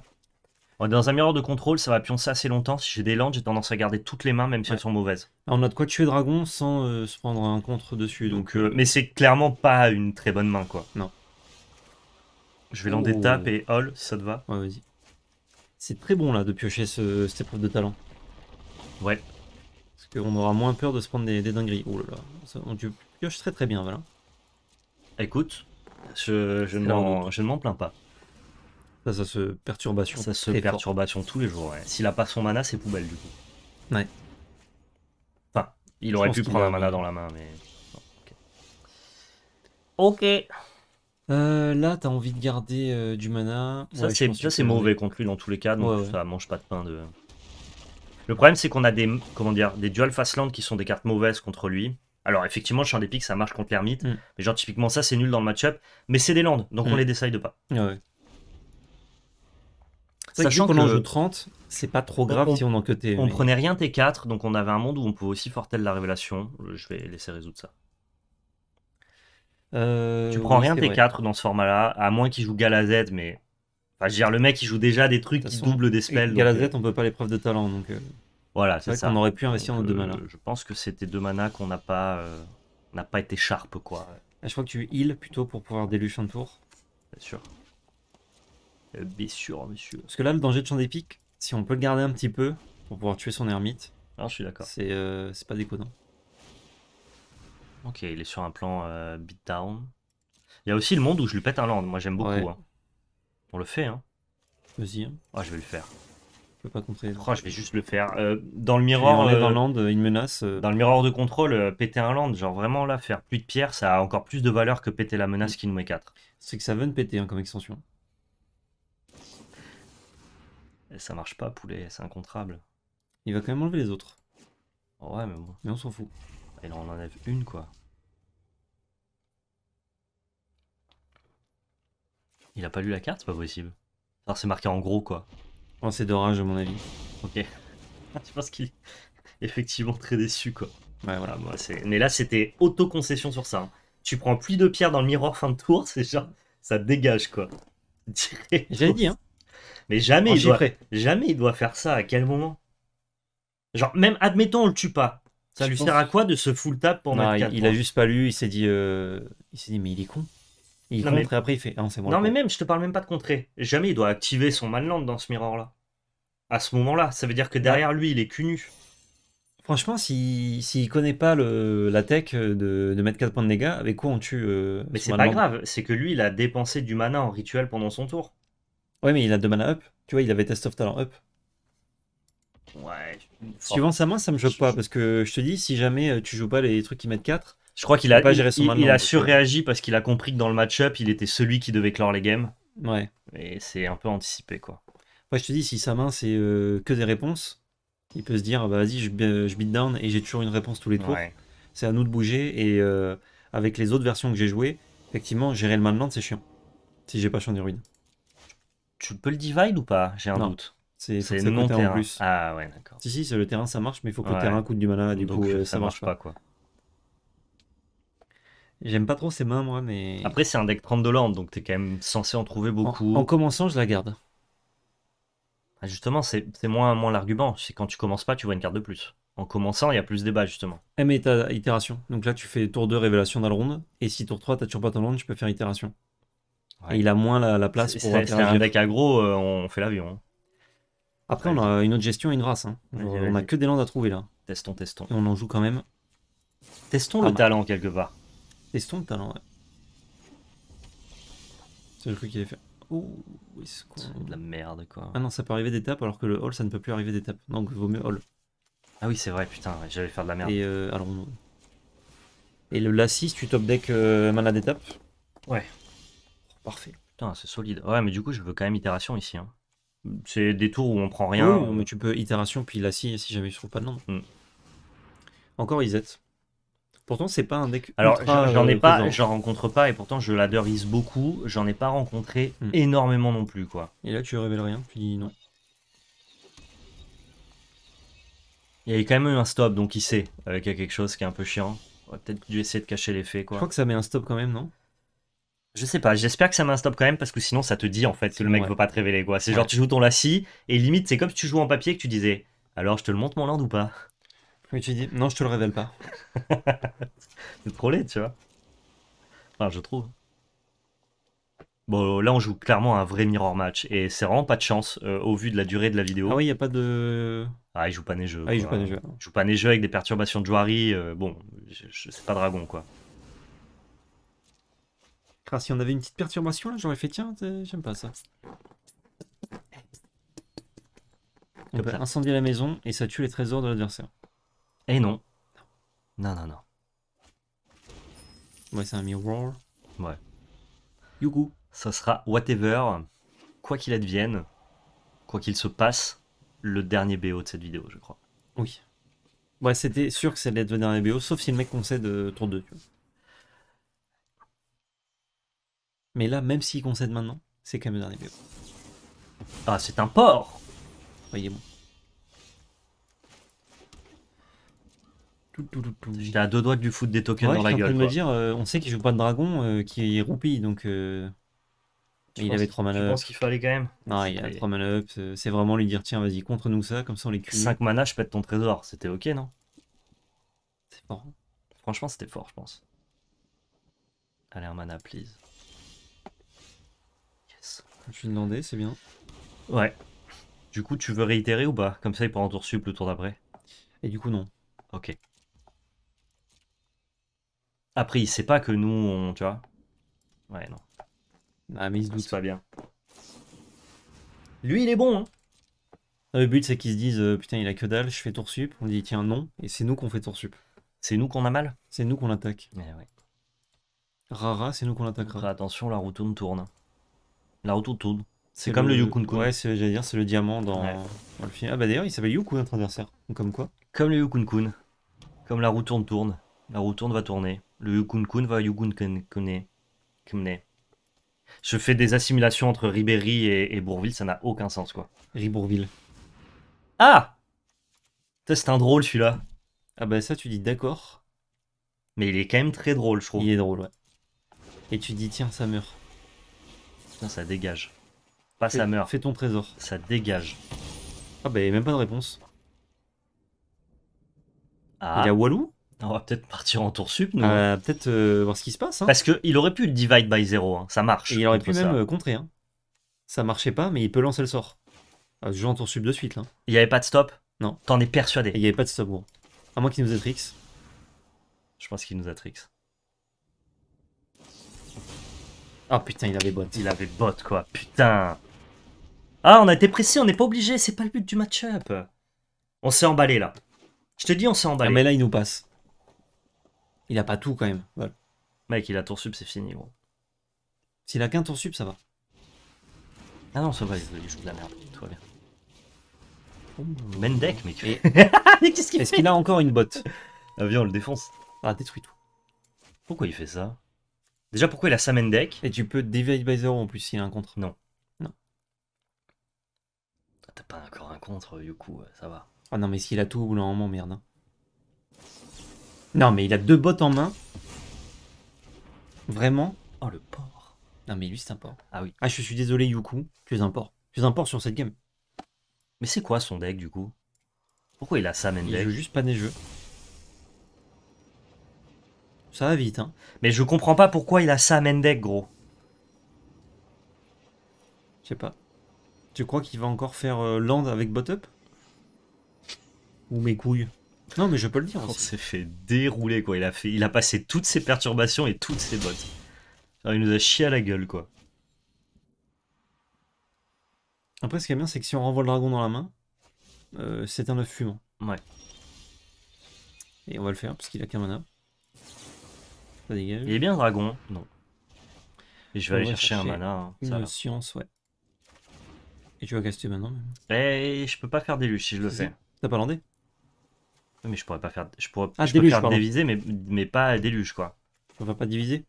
dans un miroir de contrôle, ça va pioncer assez longtemps. Si j'ai des landes, j'ai tendance à garder toutes les mains, même si elles sont mauvaises. on a de quoi tuer Dragon sans euh, se prendre un contre dessus. Donc, euh, Mais c'est clairement pas une très bonne main, quoi. Non. Je vais lander oh. tap et all, ça te va. Ouais, vas-y. C'est très bon, là, de piocher ce, cette épreuve de talent. Ouais. Parce qu'on aura moins peur de se prendre des, dingueries. Oh là là, ça, on, je très très bien, voilà. Écoute, je, ne m'en plains pas. Ça, ça se perturbation. Ça se perturbation tous les jours, S'il a pas son mana, c'est poubelle du coup. Ouais. Enfin, il aurait pu prendre un mana dans la main, mais. ok. Euh, là, t'as envie de garder euh, du mana. Ça, c'est mauvais contre lui dans tous les cas, donc ça mange pas de pain de. Le problème, c'est qu'on a des, comment dire, des dual fastland qui sont des cartes mauvaises contre lui. Alors effectivement, le champ des pics, ça marche contre l'ermite. Mm. Mais genre typiquement ça, c'est nul dans le match-up. Mais c'est des landes, donc on mm. les décide pas. Sachant qu'on en joue 30, c'est pas trop grave si on en cutait. On prenait rien T4, donc on avait un monde où on pouvait aussi Fortel la révélation. Je vais laisser résoudre ça. Euh, tu prends rien T4 dans ce format-là, à moins qu'il joue Galazet, mais. Enfin, je veux dire, le mec, il joue déjà des trucs qui doublent des spells. Galazet, euh, on peut pas l'épreuve de talent, donc. Euh, voilà, c'est ça. On aurait pu investir nos deux euh, manas. Je pense que c'était deux manas qu'on n'a pas, euh, n'a pas été sharp, quoi. Ah, je crois que tu heal plutôt pour pouvoir déluge un tour. Bien sûr. sûr, euh, bien sûr, monsieur. Parce que là, le danger de champ des si on peut le garder un petit peu pour pouvoir tuer son ermite. Ah, je suis d'accord. C'est pas déconnant. Ok, il est sur un plan beatdown. Il y a aussi le monde où je lui pète un land. Moi, j'aime beaucoup. Hein. On le fait, hein. Vas-y. Hein. Ah, je vais le faire. Je peux pas oh, je vais juste le faire. Euh, dans le miroir. Euh, un land, une menace. Euh. Dans le miroir de contrôle, euh, péter un land, genre vraiment là, faire plus de pierres, ça a encore plus de valeur que péter la menace qui nous met 4. C'est que ça veut nous péter hein, comme extension. Eh, ça marche pas, poulet, c'est incontrable. Il va quand même enlever les autres. Oh, ouais, mais bon. Mais on s'en fout. Et là, on enlève une, quoi. Il a pas lu la carte, c'est pas possible. Alors c'est marqué en gros, quoi. C'est d'orage à mon avis. Ok. [laughs] Je pense qu'il est effectivement très déçu quoi. Ouais voilà, moi c'est. Mais là c'était auto-concession sur ça. Hein. Tu prends plus de pierres dans le miroir fin de tour, [laughs] c'est genre ça dégage quoi. J'ai dit hein. Mais jamais il, doit, jamais il doit faire ça, à quel moment Genre, même admettons, on le tue pas. Ça lui sert à quoi de se full tap pour mettre il, il a juste pas lu, il s'est dit, euh, il s'est dit, mais il est con. Il non, après il fait. non, mais même, je te parle même pas de contrer. Jamais il doit activer son Manland dans ce miroir-là. À ce moment-là, ça veut dire que derrière lui, il est cul nu. Franchement, s'il si, connaît pas le, la tech de, mettre 4 points de dégâts, avec quoi on tue. Euh, mais c'est pas grave, c'est que lui, il a dépensé du mana en rituel pendant son tour. Ouais, mais il a 2 mana up. Tu vois, il avait Test of Talent up. Ouais. Suivant sa main, ça me choque pas parce que je te dis, si jamais euh, tu joues pas les trucs qui mettent 4, je crois qu'il a pas géré son il, il a surréagi parce qu'il a compris que dans le match-up, il était celui qui devait clore les games. Ouais. Et c'est un peu anticipé quoi. Moi je te dis, si sa main c'est euh, que des réponses, il peut se dire ah bah, vas-y, je, euh, je beat down et j'ai toujours une réponse tous les tours. C'est à nous de bouger et avec les autres versions que j'ai jouées, effectivement, gérer le mainland c'est chiant. Si j'ai pas champ des ruines. Tu peux le divide ou pas J'ai un doute. C'est non terrain. En plus. Ah ouais, d'accord. Si, si, le terrain, ça marche, mais il faut que le terrain coûte du malin, du coup, euh, ça, marche, pas. quoi. J'aime pas trop ces mains, moi, mais. Après, c'est un deck de land donc t'es quand même censé en trouver beaucoup. En, commençant, je la garde. Ah, justement, c'est moins, moins l'argument. C'est quand tu commences pas, tu vois une carte de plus. En commençant, il y a plus de débat, justement. Eh, mais t'as itération. Donc là, tu fais tour 2, révélation dans le round. Et si tour 3, t'as toujours pas ton round, tu peux faire itération. il a moins la, place pour. C'est un deck aggro, euh, on fait l'avion. Hein. Après, on a une autre gestion et une race. Hein. on a que des landes à trouver là. Testons, testons. Et on en joue quand même. Testons le talent quelque part. Testons le talent, ouais. C'est le truc qu'il est fait. Ouh, est qu'on... de la merde quoi. Ah non, ça peut arriver d'étape alors que le hall ça ne peut plus arriver d'étape. Donc vaut mieux hall. Ah oui, c'est vrai, putain, j'allais faire de la merde. Et euh, alors Et le Lassis, tu top deck euh, mana d'étape Ouais. Parfait. Putain, c'est solide. Ouais, mais du coup, je veux quand même itération ici. Hein. C'est des tours où on prend rien. mais tu peux itération, puis la scie, si jamais je trouve pas de nombre. Mm. Encore Isette. Pourtant, c'est pas un deck. Alors, j'en ai euh, pas, j'en rencontre pas, et pourtant, je l'adorise beaucoup. J'en ai pas rencontré mm. énormément non plus, quoi. Et là, tu révèles rien, puis non. Il y avait quand même eu un stop, donc il sait avec euh, qu'il y a quelque chose qui est un peu chiant. On va peut-être dû essayer de cacher l'effet. quoi. Je crois que ça met un stop quand même, non je sais pas, j'espère que ça m'installe quand même parce que sinon ça te dit en fait que le mec veut pas te révéler quoi. C'est genre tu joues ton lacis et limite c'est comme si tu joues en papier que tu disais alors je te le montre mon land ou pas Mais tu dis non je te le révèle pas. [laughs] c'est trop laid tu vois. Enfin je trouve. Bon là on joue clairement un vrai mirror match et c'est vraiment pas de chance euh, au vu de la durée de la vidéo. Ah oui y a pas de. Ah il joue pas neigeux. Ah il joue pas neigeux. Il joue pas avec des perturbations de joaillerie. Euh, bon c'est pas dragon quoi si on avait une petite perturbation là, j'aurais fait tiens, j'aime pas ça. On peut incendier la maison et ça tue les trésors de l'adversaire. Et eh non. Non, non, non. Ouais, c'est un miroir. Ouais. go. Ça sera whatever, quoi qu'il advienne, quoi qu'il se passe, le dernier BO de cette vidéo, je crois. Oui. Ouais, c'était sûr que c'est le dernier BO, sauf si le mec concède tour 2, tu vois. Mais là, même s'il concède maintenant, c'est quand même le dernier Ah, c'est un porc Voyez bon. J'étais à deux doigts du foot des tokens dans la gueule. Euh, on sait qu'il joue pas de dragon, euh, qu'il qui est roupie, donc. Euh, il avait 3 mana up. Je pense qu'il fallait quand même. Non, il a 3 mana C'est vraiment lui dire tiens, vas-y, contre-nous ça, comme ça on les cuit. 5 mana, je pète ton trésor. C'était ok, non C'est fort. Hein. Franchement, c'était fort, je pense. Allez, un mana, please demandais, c'est bien. Ouais. Du coup, tu veux réitérer ou pas Comme ça, il prend un tour sup le tour d'après. Et du coup, non. Ok. Après, il sait pas que nous, on, tu vois. Ouais, non. Ah, mais il se ah, doute. pas bien. Lui, il est bon, hein. Le but, c'est qu'ils se disent euh, Putain, il a que dalle, je fais tour sup. On dit Tiens, non. Et c'est nous qu'on fait tour sup. C'est nous qu'on a mal C'est nous qu'on attaque. Mais eh ouais. Rara, c'est nous qu'on attaquera Attention, la roue tourne. La route tourne. C'est comme le, Yukun Kun. Ouais, j'allais dire, c'est le diamant dans, le film. Ah bah d'ailleurs, il s'appelle Yukun, notre adversaire. Comme quoi Comme le Yukun Kun. Comme la roue tourne tourne. La roue tourne va tourner. Le Yukun Kun va Yukun Kune. Je fais des assimilations entre Ribéry et, et Bourville, ça n'a aucun sens quoi. Ribourville. Ah C'est un drôle celui-là. Ah bah ça, tu dis d'accord. Mais il est quand même très drôle, je trouve. Il est drôle, ouais. Et tu dis, tiens, ça meurt ça dégage. Pas ça meurt. Fais ton trésor. Ça dégage. Ah bah, il même pas de réponse. Ah. Il y a Walou on va peut-être partir en tour sup, nous. va hein. euh, peut-être euh, voir ce qui se passe. Hein. Parce qu'il aurait pu le divide by 0, ça marche. il aurait pu même contrer. Hein. Ça marchait pas, mais il peut lancer le sort. Ah, je joue en tour sup de suite, là. Il n'y avait pas de stop Non. T'en es persuadé Il n'y avait pas de stop, gros. À moins qu'il nous tricks. Je pense qu'il nous a tricks. Ah putain, il avait bot, il avait bot quoi, putain. Ah, on a été pressé, on n'est pas obligé, c'est pas le but du match-up. On s'est emballé là. Je te dis, on s'est emballé. Ah, mais là, il nous passe. Il a pas tout quand même. Mec, il a tour sub, c'est fini gros. S'il a qu'un tour sub, ça va. Ah non, ça va, il joue de la merde, tout va bien. Mendek, mais tu. [laughs] mais qu'est-ce qu'il Est-ce qu'il a encore une botte ah, Viens, on le défonce. Ah, détruit tout. Pourquoi il fait ça Déjà, pourquoi il a Sam Deck Et tu peux Divide by Zero en plus s'il a un contre. Non. Non. Ah, t'as pas encore un contre, Yuku, euh, ça va. oh non, mais s'il a tout, en main merde. Hein. Non, mais il a deux bottes en main. Vraiment Oh, le port. Non, mais lui, c'est un port. Ah oui. Ah, je suis désolé, Yuku. Tu es un port. Tu un sur cette game. Mais c'est quoi son deck, du coup Pourquoi il a samène Deck Il joue juste pas des jeux. Ça va vite, hein. Mais je comprends pas pourquoi il a ça à Mendek, gros. Je sais pas. Tu crois qu'il va encore faire euh, land avec bot-up Ou mes couilles Non, mais je peux le dire. On s'est fait dérouler, quoi. Il a, fait... il a passé toutes ses perturbations et toutes ses bottes. Ah, il nous a chié à la gueule, quoi. Après, ce qui est bien, c'est que si on renvoie le dragon dans la main, euh, c'est un œuf fumant. Ouais. Et on va le faire, parce qu'il a qu'un mana. Il est bien dragon, non. Et je vais aller chercher, un mana. Hein. Une ça science, ouais. Et tu vas caster maintenant Eh, je peux pas faire déluge si je le fais. T'as pas landé Mais je pourrais pas faire. Je pourrais ah, je déluge, peux diviser, mais, pas déluge, quoi. On va pas diviser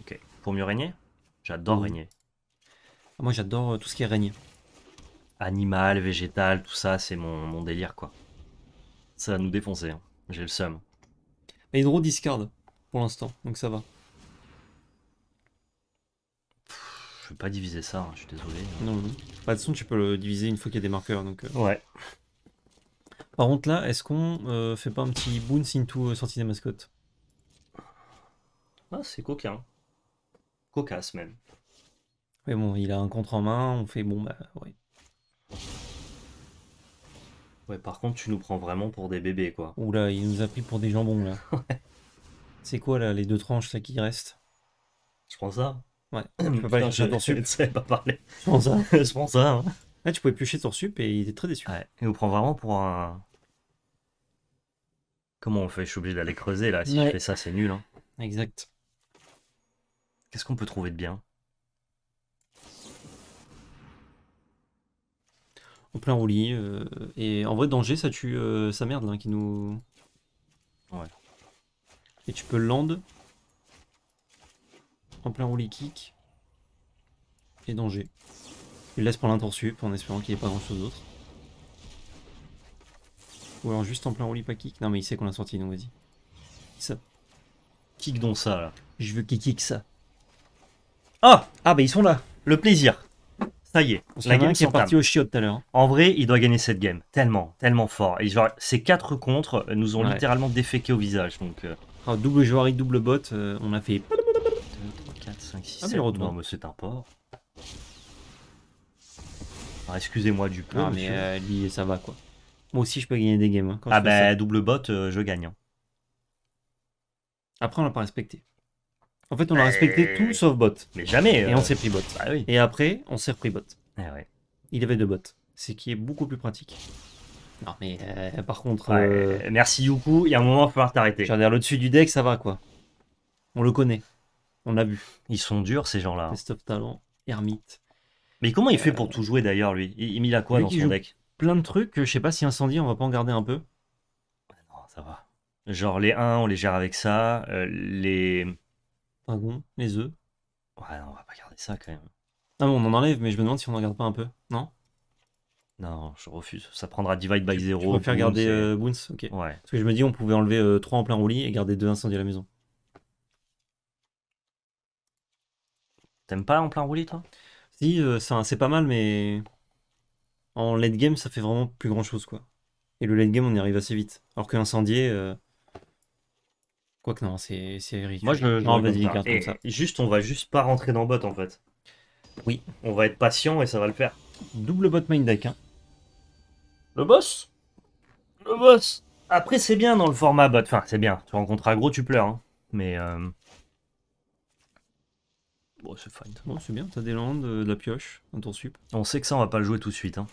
Ok. Pour mieux régner J'adore régner. Ah, moi, j'adore euh, tout ce qui est régner. Animal, végétal, tout ça, c'est mon, délire, quoi. Ça va nous défoncer. Hein. J'ai le seum. Mais Hydro discard pour l'instant, donc ça va. je vais pas diviser ça, hein, je suis désolé. Non, bah, de toute façon, tu peux le diviser une fois qu'il y a des marqueurs. Donc, euh. Ouais. Par contre, là, est-ce qu'on euh, fait pas un petit boon into euh, sortie des mascottes Ah, c'est coquin. Cocasse même. Mais bon, il a un contre en main, on fait bon, bah ouais. Ouais, par contre, tu nous prends vraiment pour des bébés, quoi. Oula, il nous a pris pour des jambons, là. [laughs] C'est quoi là, les deux tranches là qui restent Je prends ça. Ouais, [coughs] tu peux pas Putain, je, ton sup. ne [laughs] pas parler. Je prends ça. [laughs] je prends ça. Là, hein. ah, tu pouvais piocher sur sup et il était très déçu. Ouais, il nous prend vraiment pour un. Comment on fait Je suis obligé d'aller creuser là. Si je fais ça, c'est nul. hein. Exact. Qu'est-ce qu'on peut trouver de bien En plein roulis. Euh, et en vrai, danger, ça tue euh, sa merde là qui nous. Ouais. Et tu peux land en plein roulis kick et danger. Il laisse pour l'intersup en espérant qu'il n'y ait pas grand chose d'autre. Ou alors juste en plein roulis pas kick. Non mais il sait qu'on l'a sorti donc vas-y. Ça. Kick donc ça là. Je veux qu'il kick ça. Ah Ah bah ils sont là Le plaisir ça y est, la game qui est partie au chiot tout à l'heure. Hein. En vrai, il doit gagner cette game. Tellement, tellement fort. Et genre, ces quatre contres nous ont littéralement déféqué au visage. Donc, euh. Alors, ah, double et double bot, euh, on a fait... 2, 3, 4, 5, 6, ah, 7, non mais c'est un port. Ah, excusez-moi du peu, ah, mais euh, lui, ça va quoi. Moi aussi je peux gagner des games. Hein. ah bah double bot, euh, je gagne. Hein. Après on l'a pas respecté. En fait on l'a respecté tout sauf bot. Mais jamais Et on s'est pris bot. Bah oui. Et après on s'est repris bot. Ah, ouais. Il avait deux bots, ce qui est beaucoup plus pratique. Non, mais euh, par contre. Euh, merci Yuku, il y a un moment, il va falloir t'arrêter. J'en ai au-dessus du deck, ça va quoi. On le connaît. On l'a vu. Ils sont durs, ces gens-là. Test Talent, ermite. Mais comment il fait pour euh, tout jouer d'ailleurs, lui il, il, mis a quoi dans son deck Plein de trucs, je sais pas si Incendie, on va pas en garder un peu. Bah non, ça va. Genre les 1, on les gère avec ça. les. Dragons, les œufs. Ouais, non, on va pas garder ça quand même. Ah bon, on en enlève, mais je me demande si on en garde pas un peu, non non, je refuse. Ça prendra divide by 0. Je préfère garder euh, Boons Ok. Ouais. Parce que je me dis, on pouvait enlever 3 euh, en plein roulis et garder 2 incendies à la maison. T'aimes pas en plein roulis, toi Si, euh, c'est pas mal, mais. En late game, ça fait vraiment plus grand chose, quoi. Et le late game, on y arrive assez vite. Alors que incendier. Quoique, non, c'est ridicule. Moi, je. Non, vas comme ça. Juste, on va juste pas rentrer dans bot, en fait. Oui. On va être patient et ça va le faire. Double bot main deck, hein. Le boss Le boss Après, c'est bien dans le format bot. Enfin, c'est bien. Tu rencontres Agro, tu pleures. Hein. Mais. Euh, bon, c'est fine. Non, c'est bien. T'as des landes, euh, de la pioche, un tour sup. On sait que ça, on va pas le jouer tout de suite. Hein.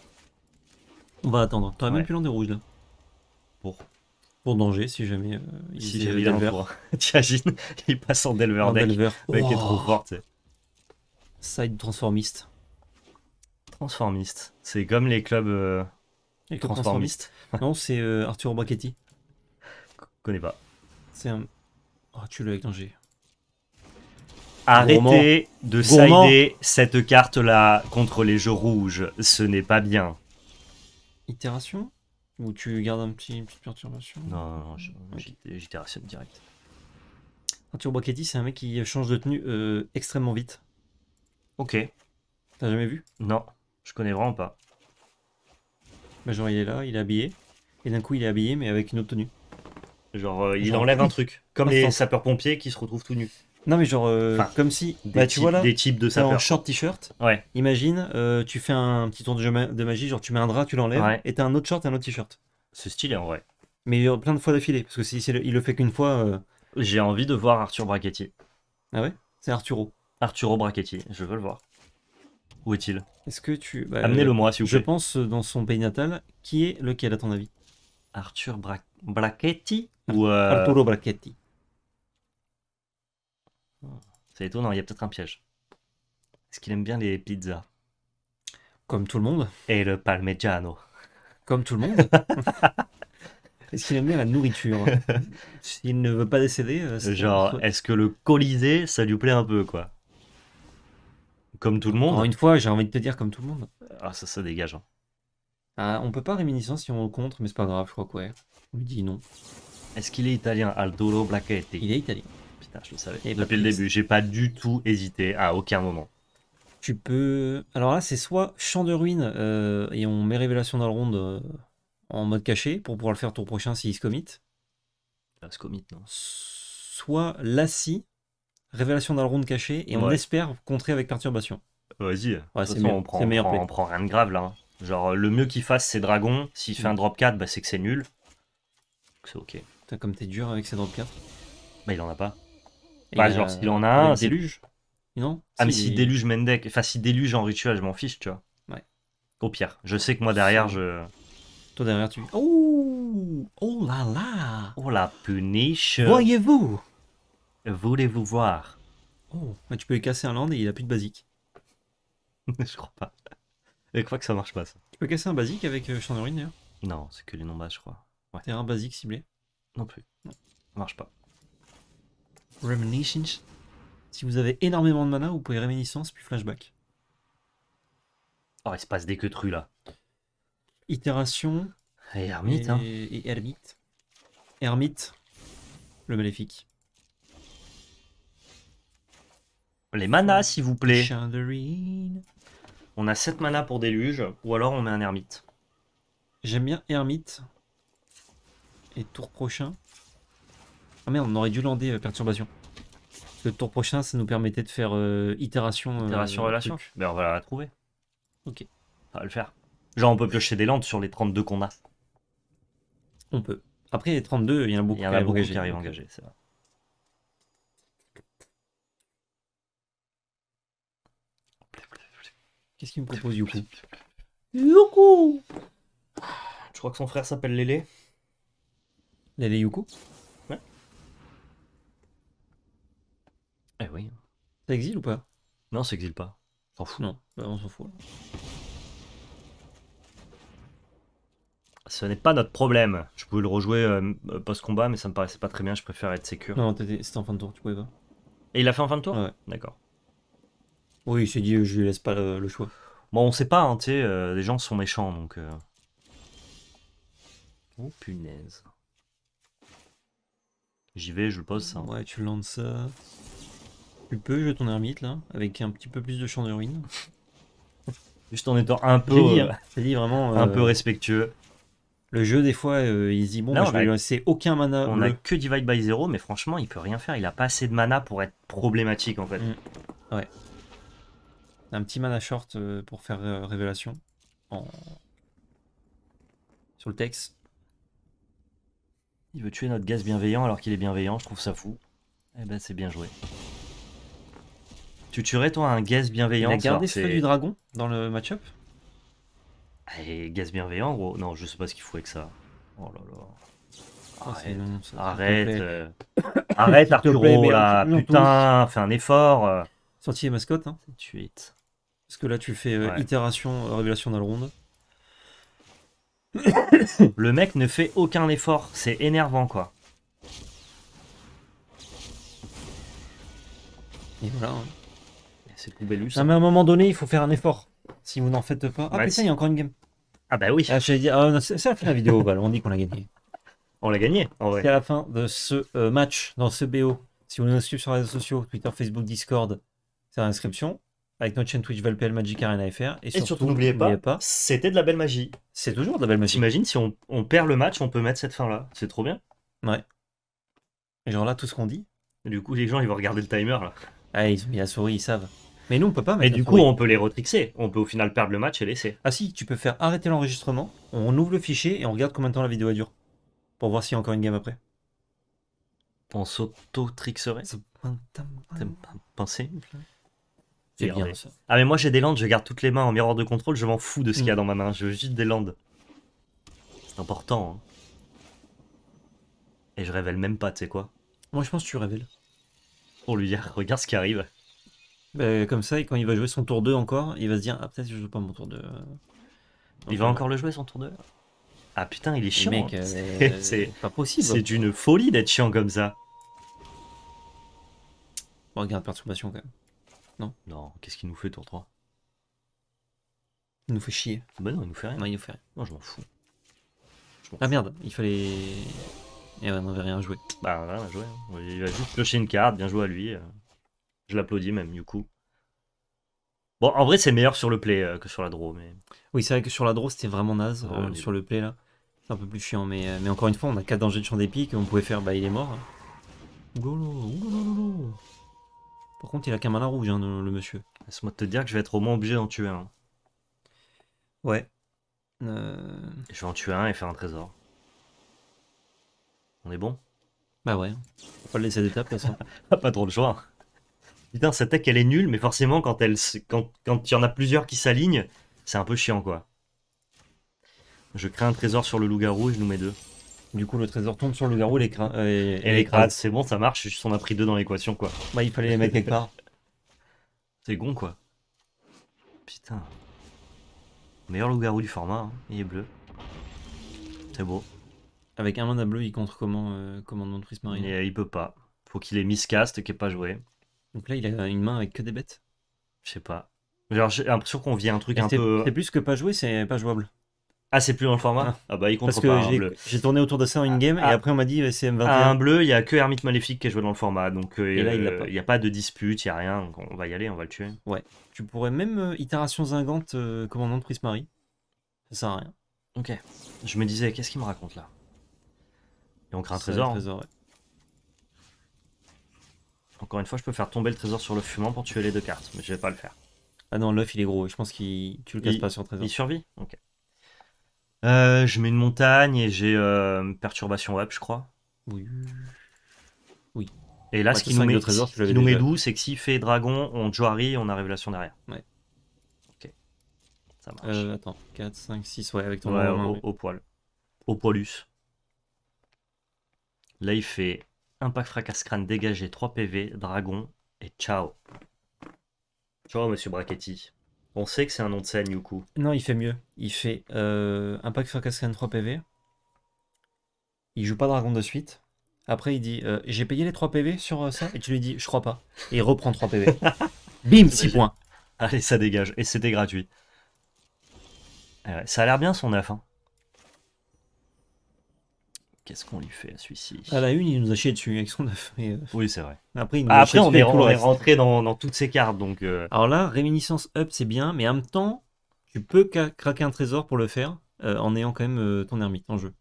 On va attendre. T'aurais même plus des rouge, là. Pour pour danger si jamais euh, il si j'ai il [laughs] T'imagines, il passe en Delver deck. Le mec est trop oh. fort, c'est. Side transformiste. Transformiste. C'est comme les clubs euh, et transformiste. [laughs] non, c'est euh, Arthur Brachetti. Connais pas. C'est un. Oh, tu le avec Arrêtez de sider cette carte-là contre les jeux rouges. Ce n'est pas bien. Itération Ou tu gardes un petit, une petite perturbation Non, non, direct. Arthur Brachetti, c'est un mec qui change de tenue euh, extrêmement vite. Ok. T'as jamais vu Non, je connais vraiment pas genre il est là, il est habillé, et d'un coup il est habillé mais avec une autre tenue. Genre euh, il enlève un truc, comme les sapeurs-pompiers qui se retrouvent tout nus. Non mais genre euh, comme si des, bah, tu vois là, des types de sapeurs. En short t-shirt. Ouais. Imagine, euh, tu fais un petit tour de, magie, genre tu mets un drap, tu l'enlèves, et t'as un autre short et un autre t-shirt. C'est stylé en vrai. Mais il plein de fois d'affilée, parce que si il le fait qu'une fois. J'ai envie de voir Arthur Braquetier. Ah ouais C'est Arturo. Arturo Braquetier, je veux le voir. Où est-il est-ce que tu. Bah, Amenez-le moi, s'il vous plaît. Je pense euh, dans son pays natal, qui est lequel, à ton avis Arthur Bra Brachetti ou. Euh... Arturo Brachetti. C'est étonnant, il y a peut-être un piège. Est-ce qu'il aime bien les pizzas Comme tout le monde. Et le parmigiano. Comme tout le monde. [laughs] Est-ce qu'il aime bien la nourriture [laughs] S'il ne veut pas décéder. Euh, Genre, est-ce que le colisée, ça lui plaît un peu, quoi comme tout le monde. une fois, j'ai envie de te dire comme tout le monde. Ah, ça, ça dégage. Hein. Ah, on peut pas réminiscence si on contre, mais c'est pas grave, je crois que On lui dit non. Est-ce qu'il est italien Aldolo Blacchetti. Il est italien. Putain, je le savais. Depuis le début, j'ai pas du tout hésité à aucun moment. Tu peux. Alors là, c'est soit champ de ruines euh, et on met révélation dans le ronde euh, en mode caché pour pouvoir le faire tour prochain s'il se commit. Il ah, se commit, non. Soit lassie révélation dans le round caché, et on espère contrer avec perturbation. Vas-y, c'est on prend, on, prend, rien de grave là. Hein. Genre, le mieux qu'il fasse, c'est dragon. S'il fait mm. un drop 4, bah, c'est que c'est nul. C'est ok. Putain, comme t'es dur avec ses drop 4. Bah, il en a pas. bah, genre, s'il en a un. Déluge Non Ah, mais si déluge Mendek. Enfin, si déluge en rituel, je m'en fiche, tu vois. Ouais. Au pire. Je sais que moi, derrière, je. Toi, derrière, tu. Oh Oh là là Oh la punish Voyez-vous Voulez-vous voir Oh, tu peux casser un land et il a plus de basique. [laughs] je crois pas. Je crois que ça marche pas ça. Tu peux casser un basique avec euh, d'ailleurs Non, c'est que les nombres, je crois. Ouais. un basique ciblé Non plus. Ça marche pas. Reminiscence. Si vous avez énormément de mana, vous pouvez réminiscence puis flashback. Oh, il se passe des queues là. Itération. Et ermite. hein. et ermite. Ermite. Le maléfique. Les manas, s'il vous plaît. On a 7 manas pour déluge, ou alors on met un ermite. J'aime bien ermite. Et tour prochain. Ah merde, on aurait dû lander euh, perturbation. le tour prochain, ça nous permettait de faire euh, itération. Euh, itération relation. Ben on va la trouver. Ok. On va le faire. Genre on peut piocher des landes sur les 32 qu'on a. On peut. Après les 32, il y en a beaucoup, il y en a beaucoup qui arrivent engagés, Qu'est-ce qu'il me propose, Yuku Yuku Je crois que son frère s'appelle Lélé. Lélé Yuku Ouais. Eh oui. Ça exile ou pas Non, ça exile pas. S'en fout. Non, bah, on s'en fout. Ce n'est pas notre problème. Je pouvais le rejouer euh, euh, post-combat, mais ça me paraissait pas très bien. Je préfère être sécure. Non, c'était en fin de tour, tu pouvais pas. Et il a fait en fin de tour Ouais. D'accord. Oui, il s'est dit, je lui laisse pas le, choix. Bon, on sait pas, hein, tu sais, euh, les gens sont méchants, donc... Euh. Oh, punaise. J'y vais, je le pose, ça. Hein. Ouais, tu lances ça. Tu peux jouer ton ermite, là, avec un petit peu plus de champ de ruines. [laughs] Juste en étant un peu... Euh, hein. dit vraiment... Un peu respectueux. Le jeu, des fois, il dit, bon, bah, je vais lui laisser aucun mana. On a que Divide by Zero, mais franchement, il peut rien faire. Il a pas assez de mana pour être problématique, en fait. Mm. Ouais un petit mana short euh, pour faire euh, révélation en... sur le texte. Il veut tuer notre gaz bienveillant alors qu'il est bienveillant, je trouve ça fou. Eh ben c'est bien joué. Tu tuerais toi un gaz bienveillant Il a gardé feu du dragon dans le match-up ah, Et gaz bienveillant gros Non, je sais pas ce qu'il faut avec ça. Oh là là. Oh, arrête, arrête, euh. Arthur là, putain, fais un effort. Sorti les mascottes, hein. Parce que là, tu fais euh, itération, euh, révélation dans le round. le mec ne fait aucun effort. C'est énervant, quoi. Et voilà. Hein. C'est tout Non, mais à un moment donné, il faut faire un effort. Si vous n'en faites pas. Ah, bah, ça, il y a encore une game. Ah, bah oui. Ah, ah c'est la fin de la vidéo, On dit qu'on l'a gagné. On l'a gagné, C'est à la fin de ce euh, match dans ce BO. Si vous nous suivez sur les réseaux sociaux, Twitter, Facebook, Discord, c'est l'inscription avec notre chaîne Twitch ValPL Magic Arena FR. Et, surtout, n'oubliez pas, c'était de la belle magie. C'est toujours de la belle magie. Imagine si on, perd le match, on peut mettre cette fin-là. C'est trop bien. Ouais. Et genre là, tout ce qu'on dit. du coup, les gens, ils vont regarder le timer là. Ah, ils ont mis la souris, ils savent. Mais nous, on peut pas mettre du coup, on peut les retrixer. On peut au final perdre le match et laisser. Ah si, tu peux faire arrêter l'enregistrement, on ouvre le fichier et on regarde combien de temps la vidéo a dure. Pour voir s'il y a encore une game après. On s'auto-trixerait C'est pas pensé ah, mais moi j'ai des landes, je garde toutes les mains en miroir de contrôle, je m'en fous de ce qu'il y a mm. dans ma main, je veux juste des landes. C'est important. Hein. Et je révèle même pas, tu sais quoi. Moi je pense que tu révèles. Pour lui dire, regarde ce qui arrive. Bah, comme ça, et quand il va jouer son tour 2 encore, il va se dire, ah peut-être que je joue pas mon tour 2. il va euh, encore le jouer son tour 2 Ah putain, il est chiant. Hein. Euh, euh, [laughs] c'est pas possible. C'est d'une folie d'être chiant comme ça. Bon, regarde, perturbation quand même. Non. Non, qu'est-ce qu'il nous fait tour 3 Il nous fait chier. Ah bah non, il nous fait rien. Non, il nous fait rien. je m'en fous. ah merde, il fallait. Et eh ouais, on avait rien joué. Bah ouais on a hein. Il a juste pioché une carte, bien joué à lui. Euh. Je l'applaudis même, du coup. Bon, en vrai, c'est meilleur sur le play euh, que sur la draw. Mais... Oui, c'est vrai que sur la draw, c'était vraiment naze. Ah, euh, sur le play, là. C'est un peu plus chiant, mais, mais encore une fois, on a 4 dangers de champ des piques. On pouvait faire, bah il est mort. Par contre, il a qu'un malin rouge, hein, le, monsieur. Laisse-moi te dire que je vais être au moins obligé d'en tuer un. Ouais. Euh. Je vais en tuer un et faire un trésor. On est bon Bah ouais. Faut pas le laisser d'étape, de [laughs] pas trop le choix. Putain, cette tech, elle est nulle, mais forcément, quand il quand, y en a plusieurs qui s'alignent, c'est un peu chiant, quoi. Je crée un trésor sur le loup-garou et je nous mets deux. Du coup, le trésor tombe sur le garou et l'écrase. C'est bon, ça marche, on a pris deux dans l'équation, quoi. Bah, il fallait les mettre quelque part. [laughs] C'est bon quoi. Putain. Meilleur loup-garou du format, hein. il est bleu. C'est beau. Avec un mana bleu, il contre comment euh, Commandement de prise Marine. Il peut pas. Faut qu'il ait miscast, qu'il n'ait pas joué. Donc là, il a une main avec que des bêtes Je sais pas. Alors, j'ai l'impression qu'on vit un truc un peu. C'est plus que pas joué, c'est pas jouable. Ah, c'est plus dans le format ah. ah bah, il compte Parce que J'ai tourné autour de ça en in-game ah. et après on m'a dit c'est M21. Ah, un bleu, il y a que ermite Maléfique qui est joué dans le format. Donc euh, là, il n'y euh, a, pas de dispute, il n'y a rien. on va y aller, on va le tuer. Ouais. Tu pourrais même euh, itération zingante commandant de Prismari. Ça sert à rien. Ok. Je me disais, qu'est-ce qu'il me raconte là Et on crée un trésor. Hein. trésor ouais. Encore une fois, je peux faire tomber le trésor sur le fumant pour tuer les deux cartes, mais je vais pas le faire. Ah non, l'œuf il est gros, je pense qu'il tu le casses pas sur le trésor. Il survit Ok. Euh, je mets une montagne et j'ai euh, perturbation web, je crois. Oui. Oui. Et là, ce qui nous met, doux, c'est que s'il fait dragon, on joari, on a révélation derrière. Ouais. Ok. Ça marche. Euh, attends, 4, 5, 6, ouais, avec ton ouais, au, au, poil. Au poilus. Là, il fait impact fracas crâne dégagé, 3 PV, dragon et ciao. Ciao, monsieur Brachetti. On sait que c'est un nom de scène, Yuku. Non, il fait mieux. Il fait un euh, pack sur Cascade 3 PV. Il joue pas Dragon de suite. Après, il dit euh, J'ai payé les 3 PV sur euh, ça Et tu lui dis Je crois pas. Et il reprend 3 PV. [laughs] Bim 6 points Allez, ça dégage. Et c'était gratuit. Eh ça a l'air bien son 9. Qu'est-ce qu'on lui fait à celui-ci À la une, il nous a chié dessus avec son 9. Euh, oui, c'est vrai. Après, ah, on, est, rentré dans, toutes ces cartes. donc. Euh. Alors là, réminiscence up, c'est bien, mais en même temps, tu peux craquer un trésor pour le faire euh, en ayant quand même ton ermite en jeu.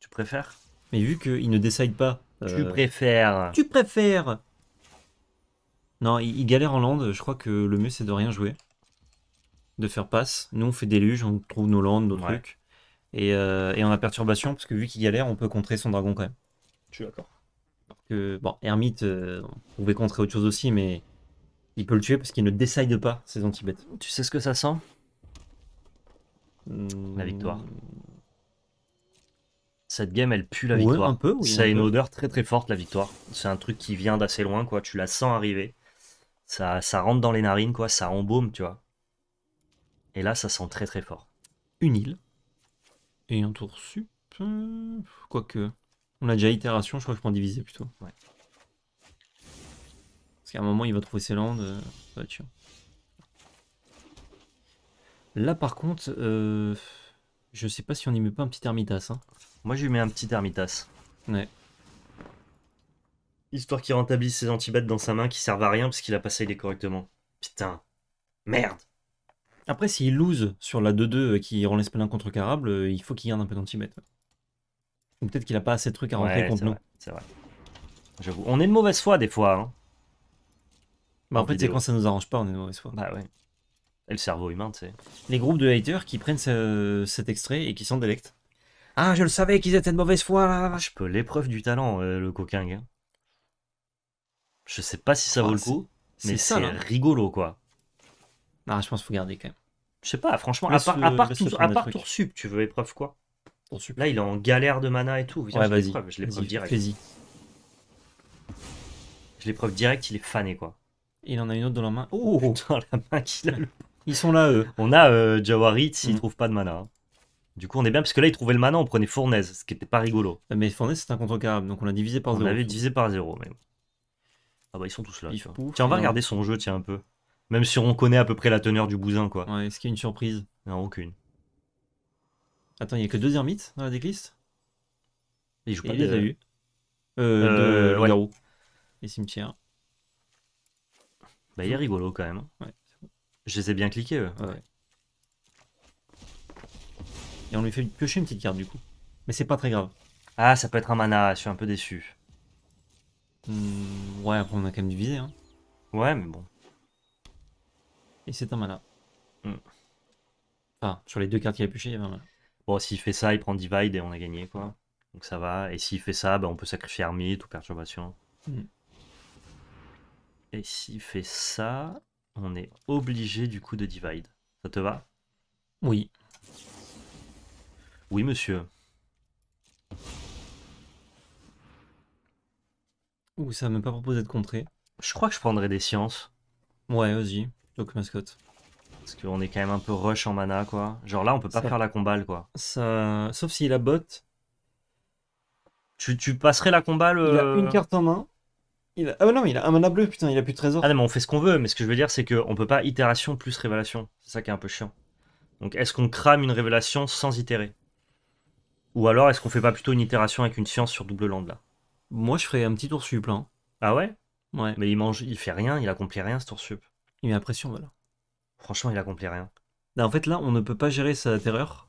Tu préfères Mais vu qu'il ne décide pas. Tu préfères Tu préfères Non, il, galère en land. Je crois que le mieux, c'est de rien jouer. De faire passe. Nous, on fait déluge, on trouve nos landes, nos trucs. Et, on euh, a perturbation, parce que vu qu'il galère, on peut contrer son dragon quand même. Je suis d'accord. Que, bon, ermite, euh, on pouvait contrer autre chose aussi, mais il peut le tuer parce qu'il ne décide pas ses anti-bêtes. Tu sais ce que ça sent hmm. La victoire. Cette game, elle pue la victoire. un peu, ça a une odeur très très forte, la victoire. C'est un truc qui vient d'assez loin, quoi. Tu la sens arriver. Ça, ça rentre dans les narines, quoi. Ça embaume, tu vois. Et là, ça sent très très fort. Une île et un tour sup. Euh, quoique. On a déjà itération, je crois que je prends diviser plutôt. Ouais. Parce qu'à un moment, il va trouver ses landes. Euh, ça va Là, par contre, euh, je sais pas si on n'y met pas un petit ermitas, hein. Moi, je lui mets un petit ermitas. Ouais. Histoire qu'il rentabilise ses antibêtes dans sa main qui servent à rien parce qu'il a pas correctement. Putain. Merde. Après, s'il lose sur la 2-2 euh, qui rend contre carable, euh, il faut qu'il garde un peu d'antimètre. Ou peut-être qu'il n'a pas assez de trucs à rentrer contre nous. C'est vrai. J'avoue. On est de mauvaise foi des fois. Hein. Bah, en, fait, c'est quand ça nous arrange pas, on est de mauvaise foi. Bah ouais. Et le cerveau humain, tu sais. Les groupes de haters qui prennent cet extrait et qui s'en délectent. Ah, je le savais qu'ils étaient de mauvaise foi, là, Je peux l'épreuve du talent, euh, le coquin. Hein. Je sais pas si ça ah, vaut le coup, mais c'est hein. rigolo, quoi. Ah, je pense qu'il faut garder quand même. Je sais pas, franchement, à part, tour sup tu veux épreuve quoi Là, il est en galère de mana et tout. vas-y. Je l'épreuve direct. Je l'épreuve direct, il est fané quoi. Il en a une autre dans la main. Oh, oh. la main qu'il a. Ils sont là, eux. On a euh, Jawarit s'il mm. trouve pas de mana. Du coup, on est bien parce que là, il trouvait le mana, on prenait Fournaise, ce qui était pas rigolo. Euh, mais Fournaise, c'est un contre carable, donc on l'a divisé par zéro. On l'avait divisé par zéro, même. Ah bah, ils sont tous là. Tiens, on va hein. regarder son jeu, tiens, un peu. Même si on connaît à peu près la teneur du bousin, quoi. Ouais, est-ce qu'il y une surprise Non, aucune. Attends, il n'y a que deux ermites dans la décliste Il joue pas Et de... les Euh, euh Et cimetière. Bah, il est rigolo quand même. Hein. Ouais, Je les ai bien cliqués, eux. Ouais. Et on lui fait piocher une petite carte du coup. Mais c'est pas très grave. Ah, ça peut être un mana, je suis un peu déçu. Mmh, ouais, après on a quand même divisé. Hein. Ouais, mais bon. Et c'est un mana. Mm. Enfin, sur les deux cartes qu'il a il y avait un mana. Bon, s'il fait ça, il prend Divide et on a gagné, quoi. Donc ça va. Et s'il fait ça, bah, on peut sacrifier Hermite ou Perturbation. Mm. Et s'il fait ça, on est obligé du coup de Divide. Ça te va Oui. Oui, monsieur. Ouh, ça m'a même pas proposé de contrer. Je crois que je prendrais des sciences. Ouais, vas-y donc mascotte. Parce qu'on est quand même un peu rush en mana, quoi. Genre là, on peut pas faire la combale quoi. Ça... Sauf s'il a bot. Tu, passerais la combale Il a euh, une carte en main. Ah, non, il a un mana bleu, putain, il a plus de trésor. Ah, mais on fait ce qu'on veut, mais ce que je veux dire, c'est qu'on peut pas itération plus révélation. C'est ça qui est un peu chiant. Donc, est-ce qu'on crame une révélation sans itérer Ou alors, est-ce qu'on fait pas plutôt une itération avec une science sur double land, là Moi, je ferais un petit tour sup, hein. Ah ouais Ouais. Mais il mange, il fait rien, il accomplit rien, ce tour sup. Il a la pression, voilà. Franchement, il accomplit rien. Bah, en fait, là, on ne peut pas gérer sa terreur.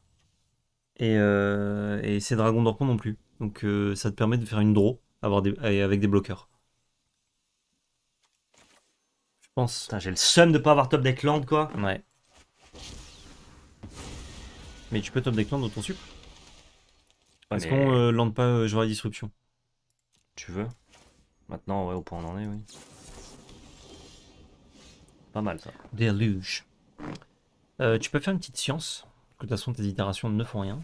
Et, euh, ses dragons d'orpon non plus. Donc euh, ça te permet de faire une draw avoir avec des bloqueurs. Je pense. J'ai le seum de pas avoir top deck land, quoi. Ouais. Mais tu peux top deck land dans ton suple Est-ce qu'on euh, lande pas genre la disruption Tu veux Maintenant, ouais, au point en est, oui. Pas mal ça. Déluge. Euh, tu peux faire une petite science. De toute façon, tes itérations ne font rien.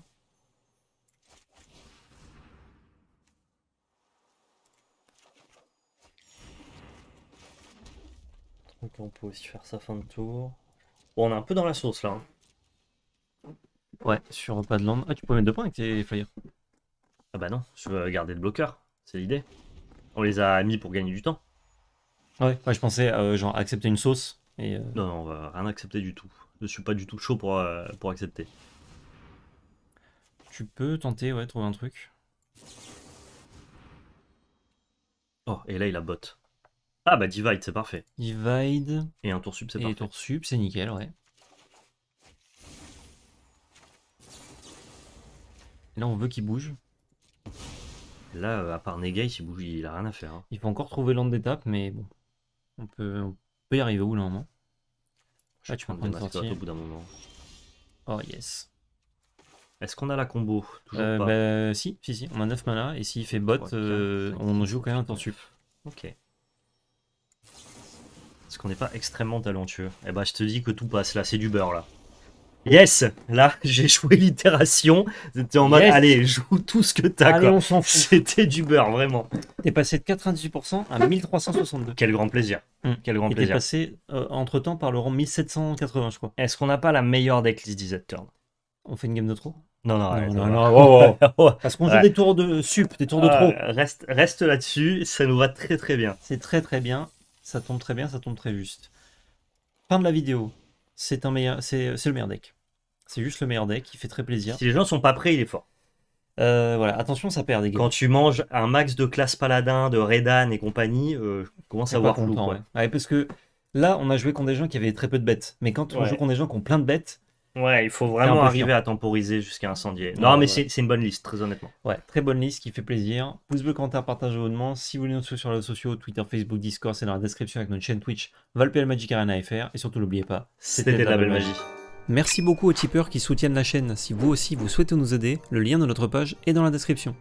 on peut aussi faire sa fin de tour. on est un peu dans la sauce là. Hein. Ouais, sur pas de land. Ah, tu peux mettre deux points avec tes flyers. Ah bah non, je veux garder le bloqueur, c'est l'idée. On les a mis pour gagner du temps. Ouais, je pensais euh, genre accepter une sauce euh, non, on va rien accepter du tout. Je suis pas du tout chaud pour, euh, pour accepter. Tu peux tenter, ouais, trouver un truc. Oh, et là, il a bot. Ah bah divide, c'est parfait. Divide. Et un tour sub, c'est parfait. Et tour sub, c'est nickel, ouais. là, on veut qu'il bouge. Là, à part Negay, il bouge, il a rien à faire. Hein. Il faut encore trouver l'onde d'étape, mais bon. On peut, y arriver où là, moment Là, ah, tu prends une au bout d'un moment. Oh yes. Est-ce qu'on a la combo Toujours euh, bah, si, si, si, on a 9 mana et s'il fait bot, euh, on joue quand même un temps sup. Ok. Est-ce qu'on n'est pas extrêmement talentueux Eh bah, je te dis que tout passe là, c'est du beurre là. Yes, là j'ai joué l'itération. C'était en mode allez, joue tout ce que t'as. Allez, on s'en C'était du beurre, vraiment. T'es passé de 98% à 1362. Quel grand plaisir. Mm. Quel grand plaisir. T'es passé euh, entre temps par le rang 1780, je crois. Est-ce qu'on n'a pas la meilleure decklist 17 Turn On fait une game de trop non, non, non, non, oh, oh, oh. [laughs] Parce qu'on joue des tours de sup, des tours de ah, trop. reste, reste là-dessus, ça nous va très très bien. C'est très très bien, ça tombe très bien, ça tombe très juste. Fin de la vidéo c'est un meilleur, c'est, le meilleur deck. C'est juste le meilleur deck, il fait très plaisir. Si les gens sont pas prêts, il est fort. Euh, voilà, attention, ça perd des gars. Quand tu manges un max de classe paladin, de Redan et compagnie, euh, commence à voir flou. Ouais. parce que là, on a joué contre des gens qui avaient très peu de bêtes. Mais quand on joue contre des gens qui ont plein de bêtes, Ouais, il faut vraiment arriver à temporiser jusqu'à incendier. Non, mais c'est une bonne liste, très honnêtement. Ouais, très bonne liste qui fait plaisir. Pouce bleu, commentaire, partage abonnement. Si vous voulez nous suivre sur les réseaux sociaux, Twitter, Facebook, Discord, c'est dans la description avec notre chaîne Twitch, Valpel Magic Arena FR. Et surtout, n'oubliez pas, c'était la, belle magie. magie. Merci beaucoup aux tipeurs qui soutiennent la chaîne. Si vous aussi vous souhaitez nous aider, le lien de notre page est dans la description.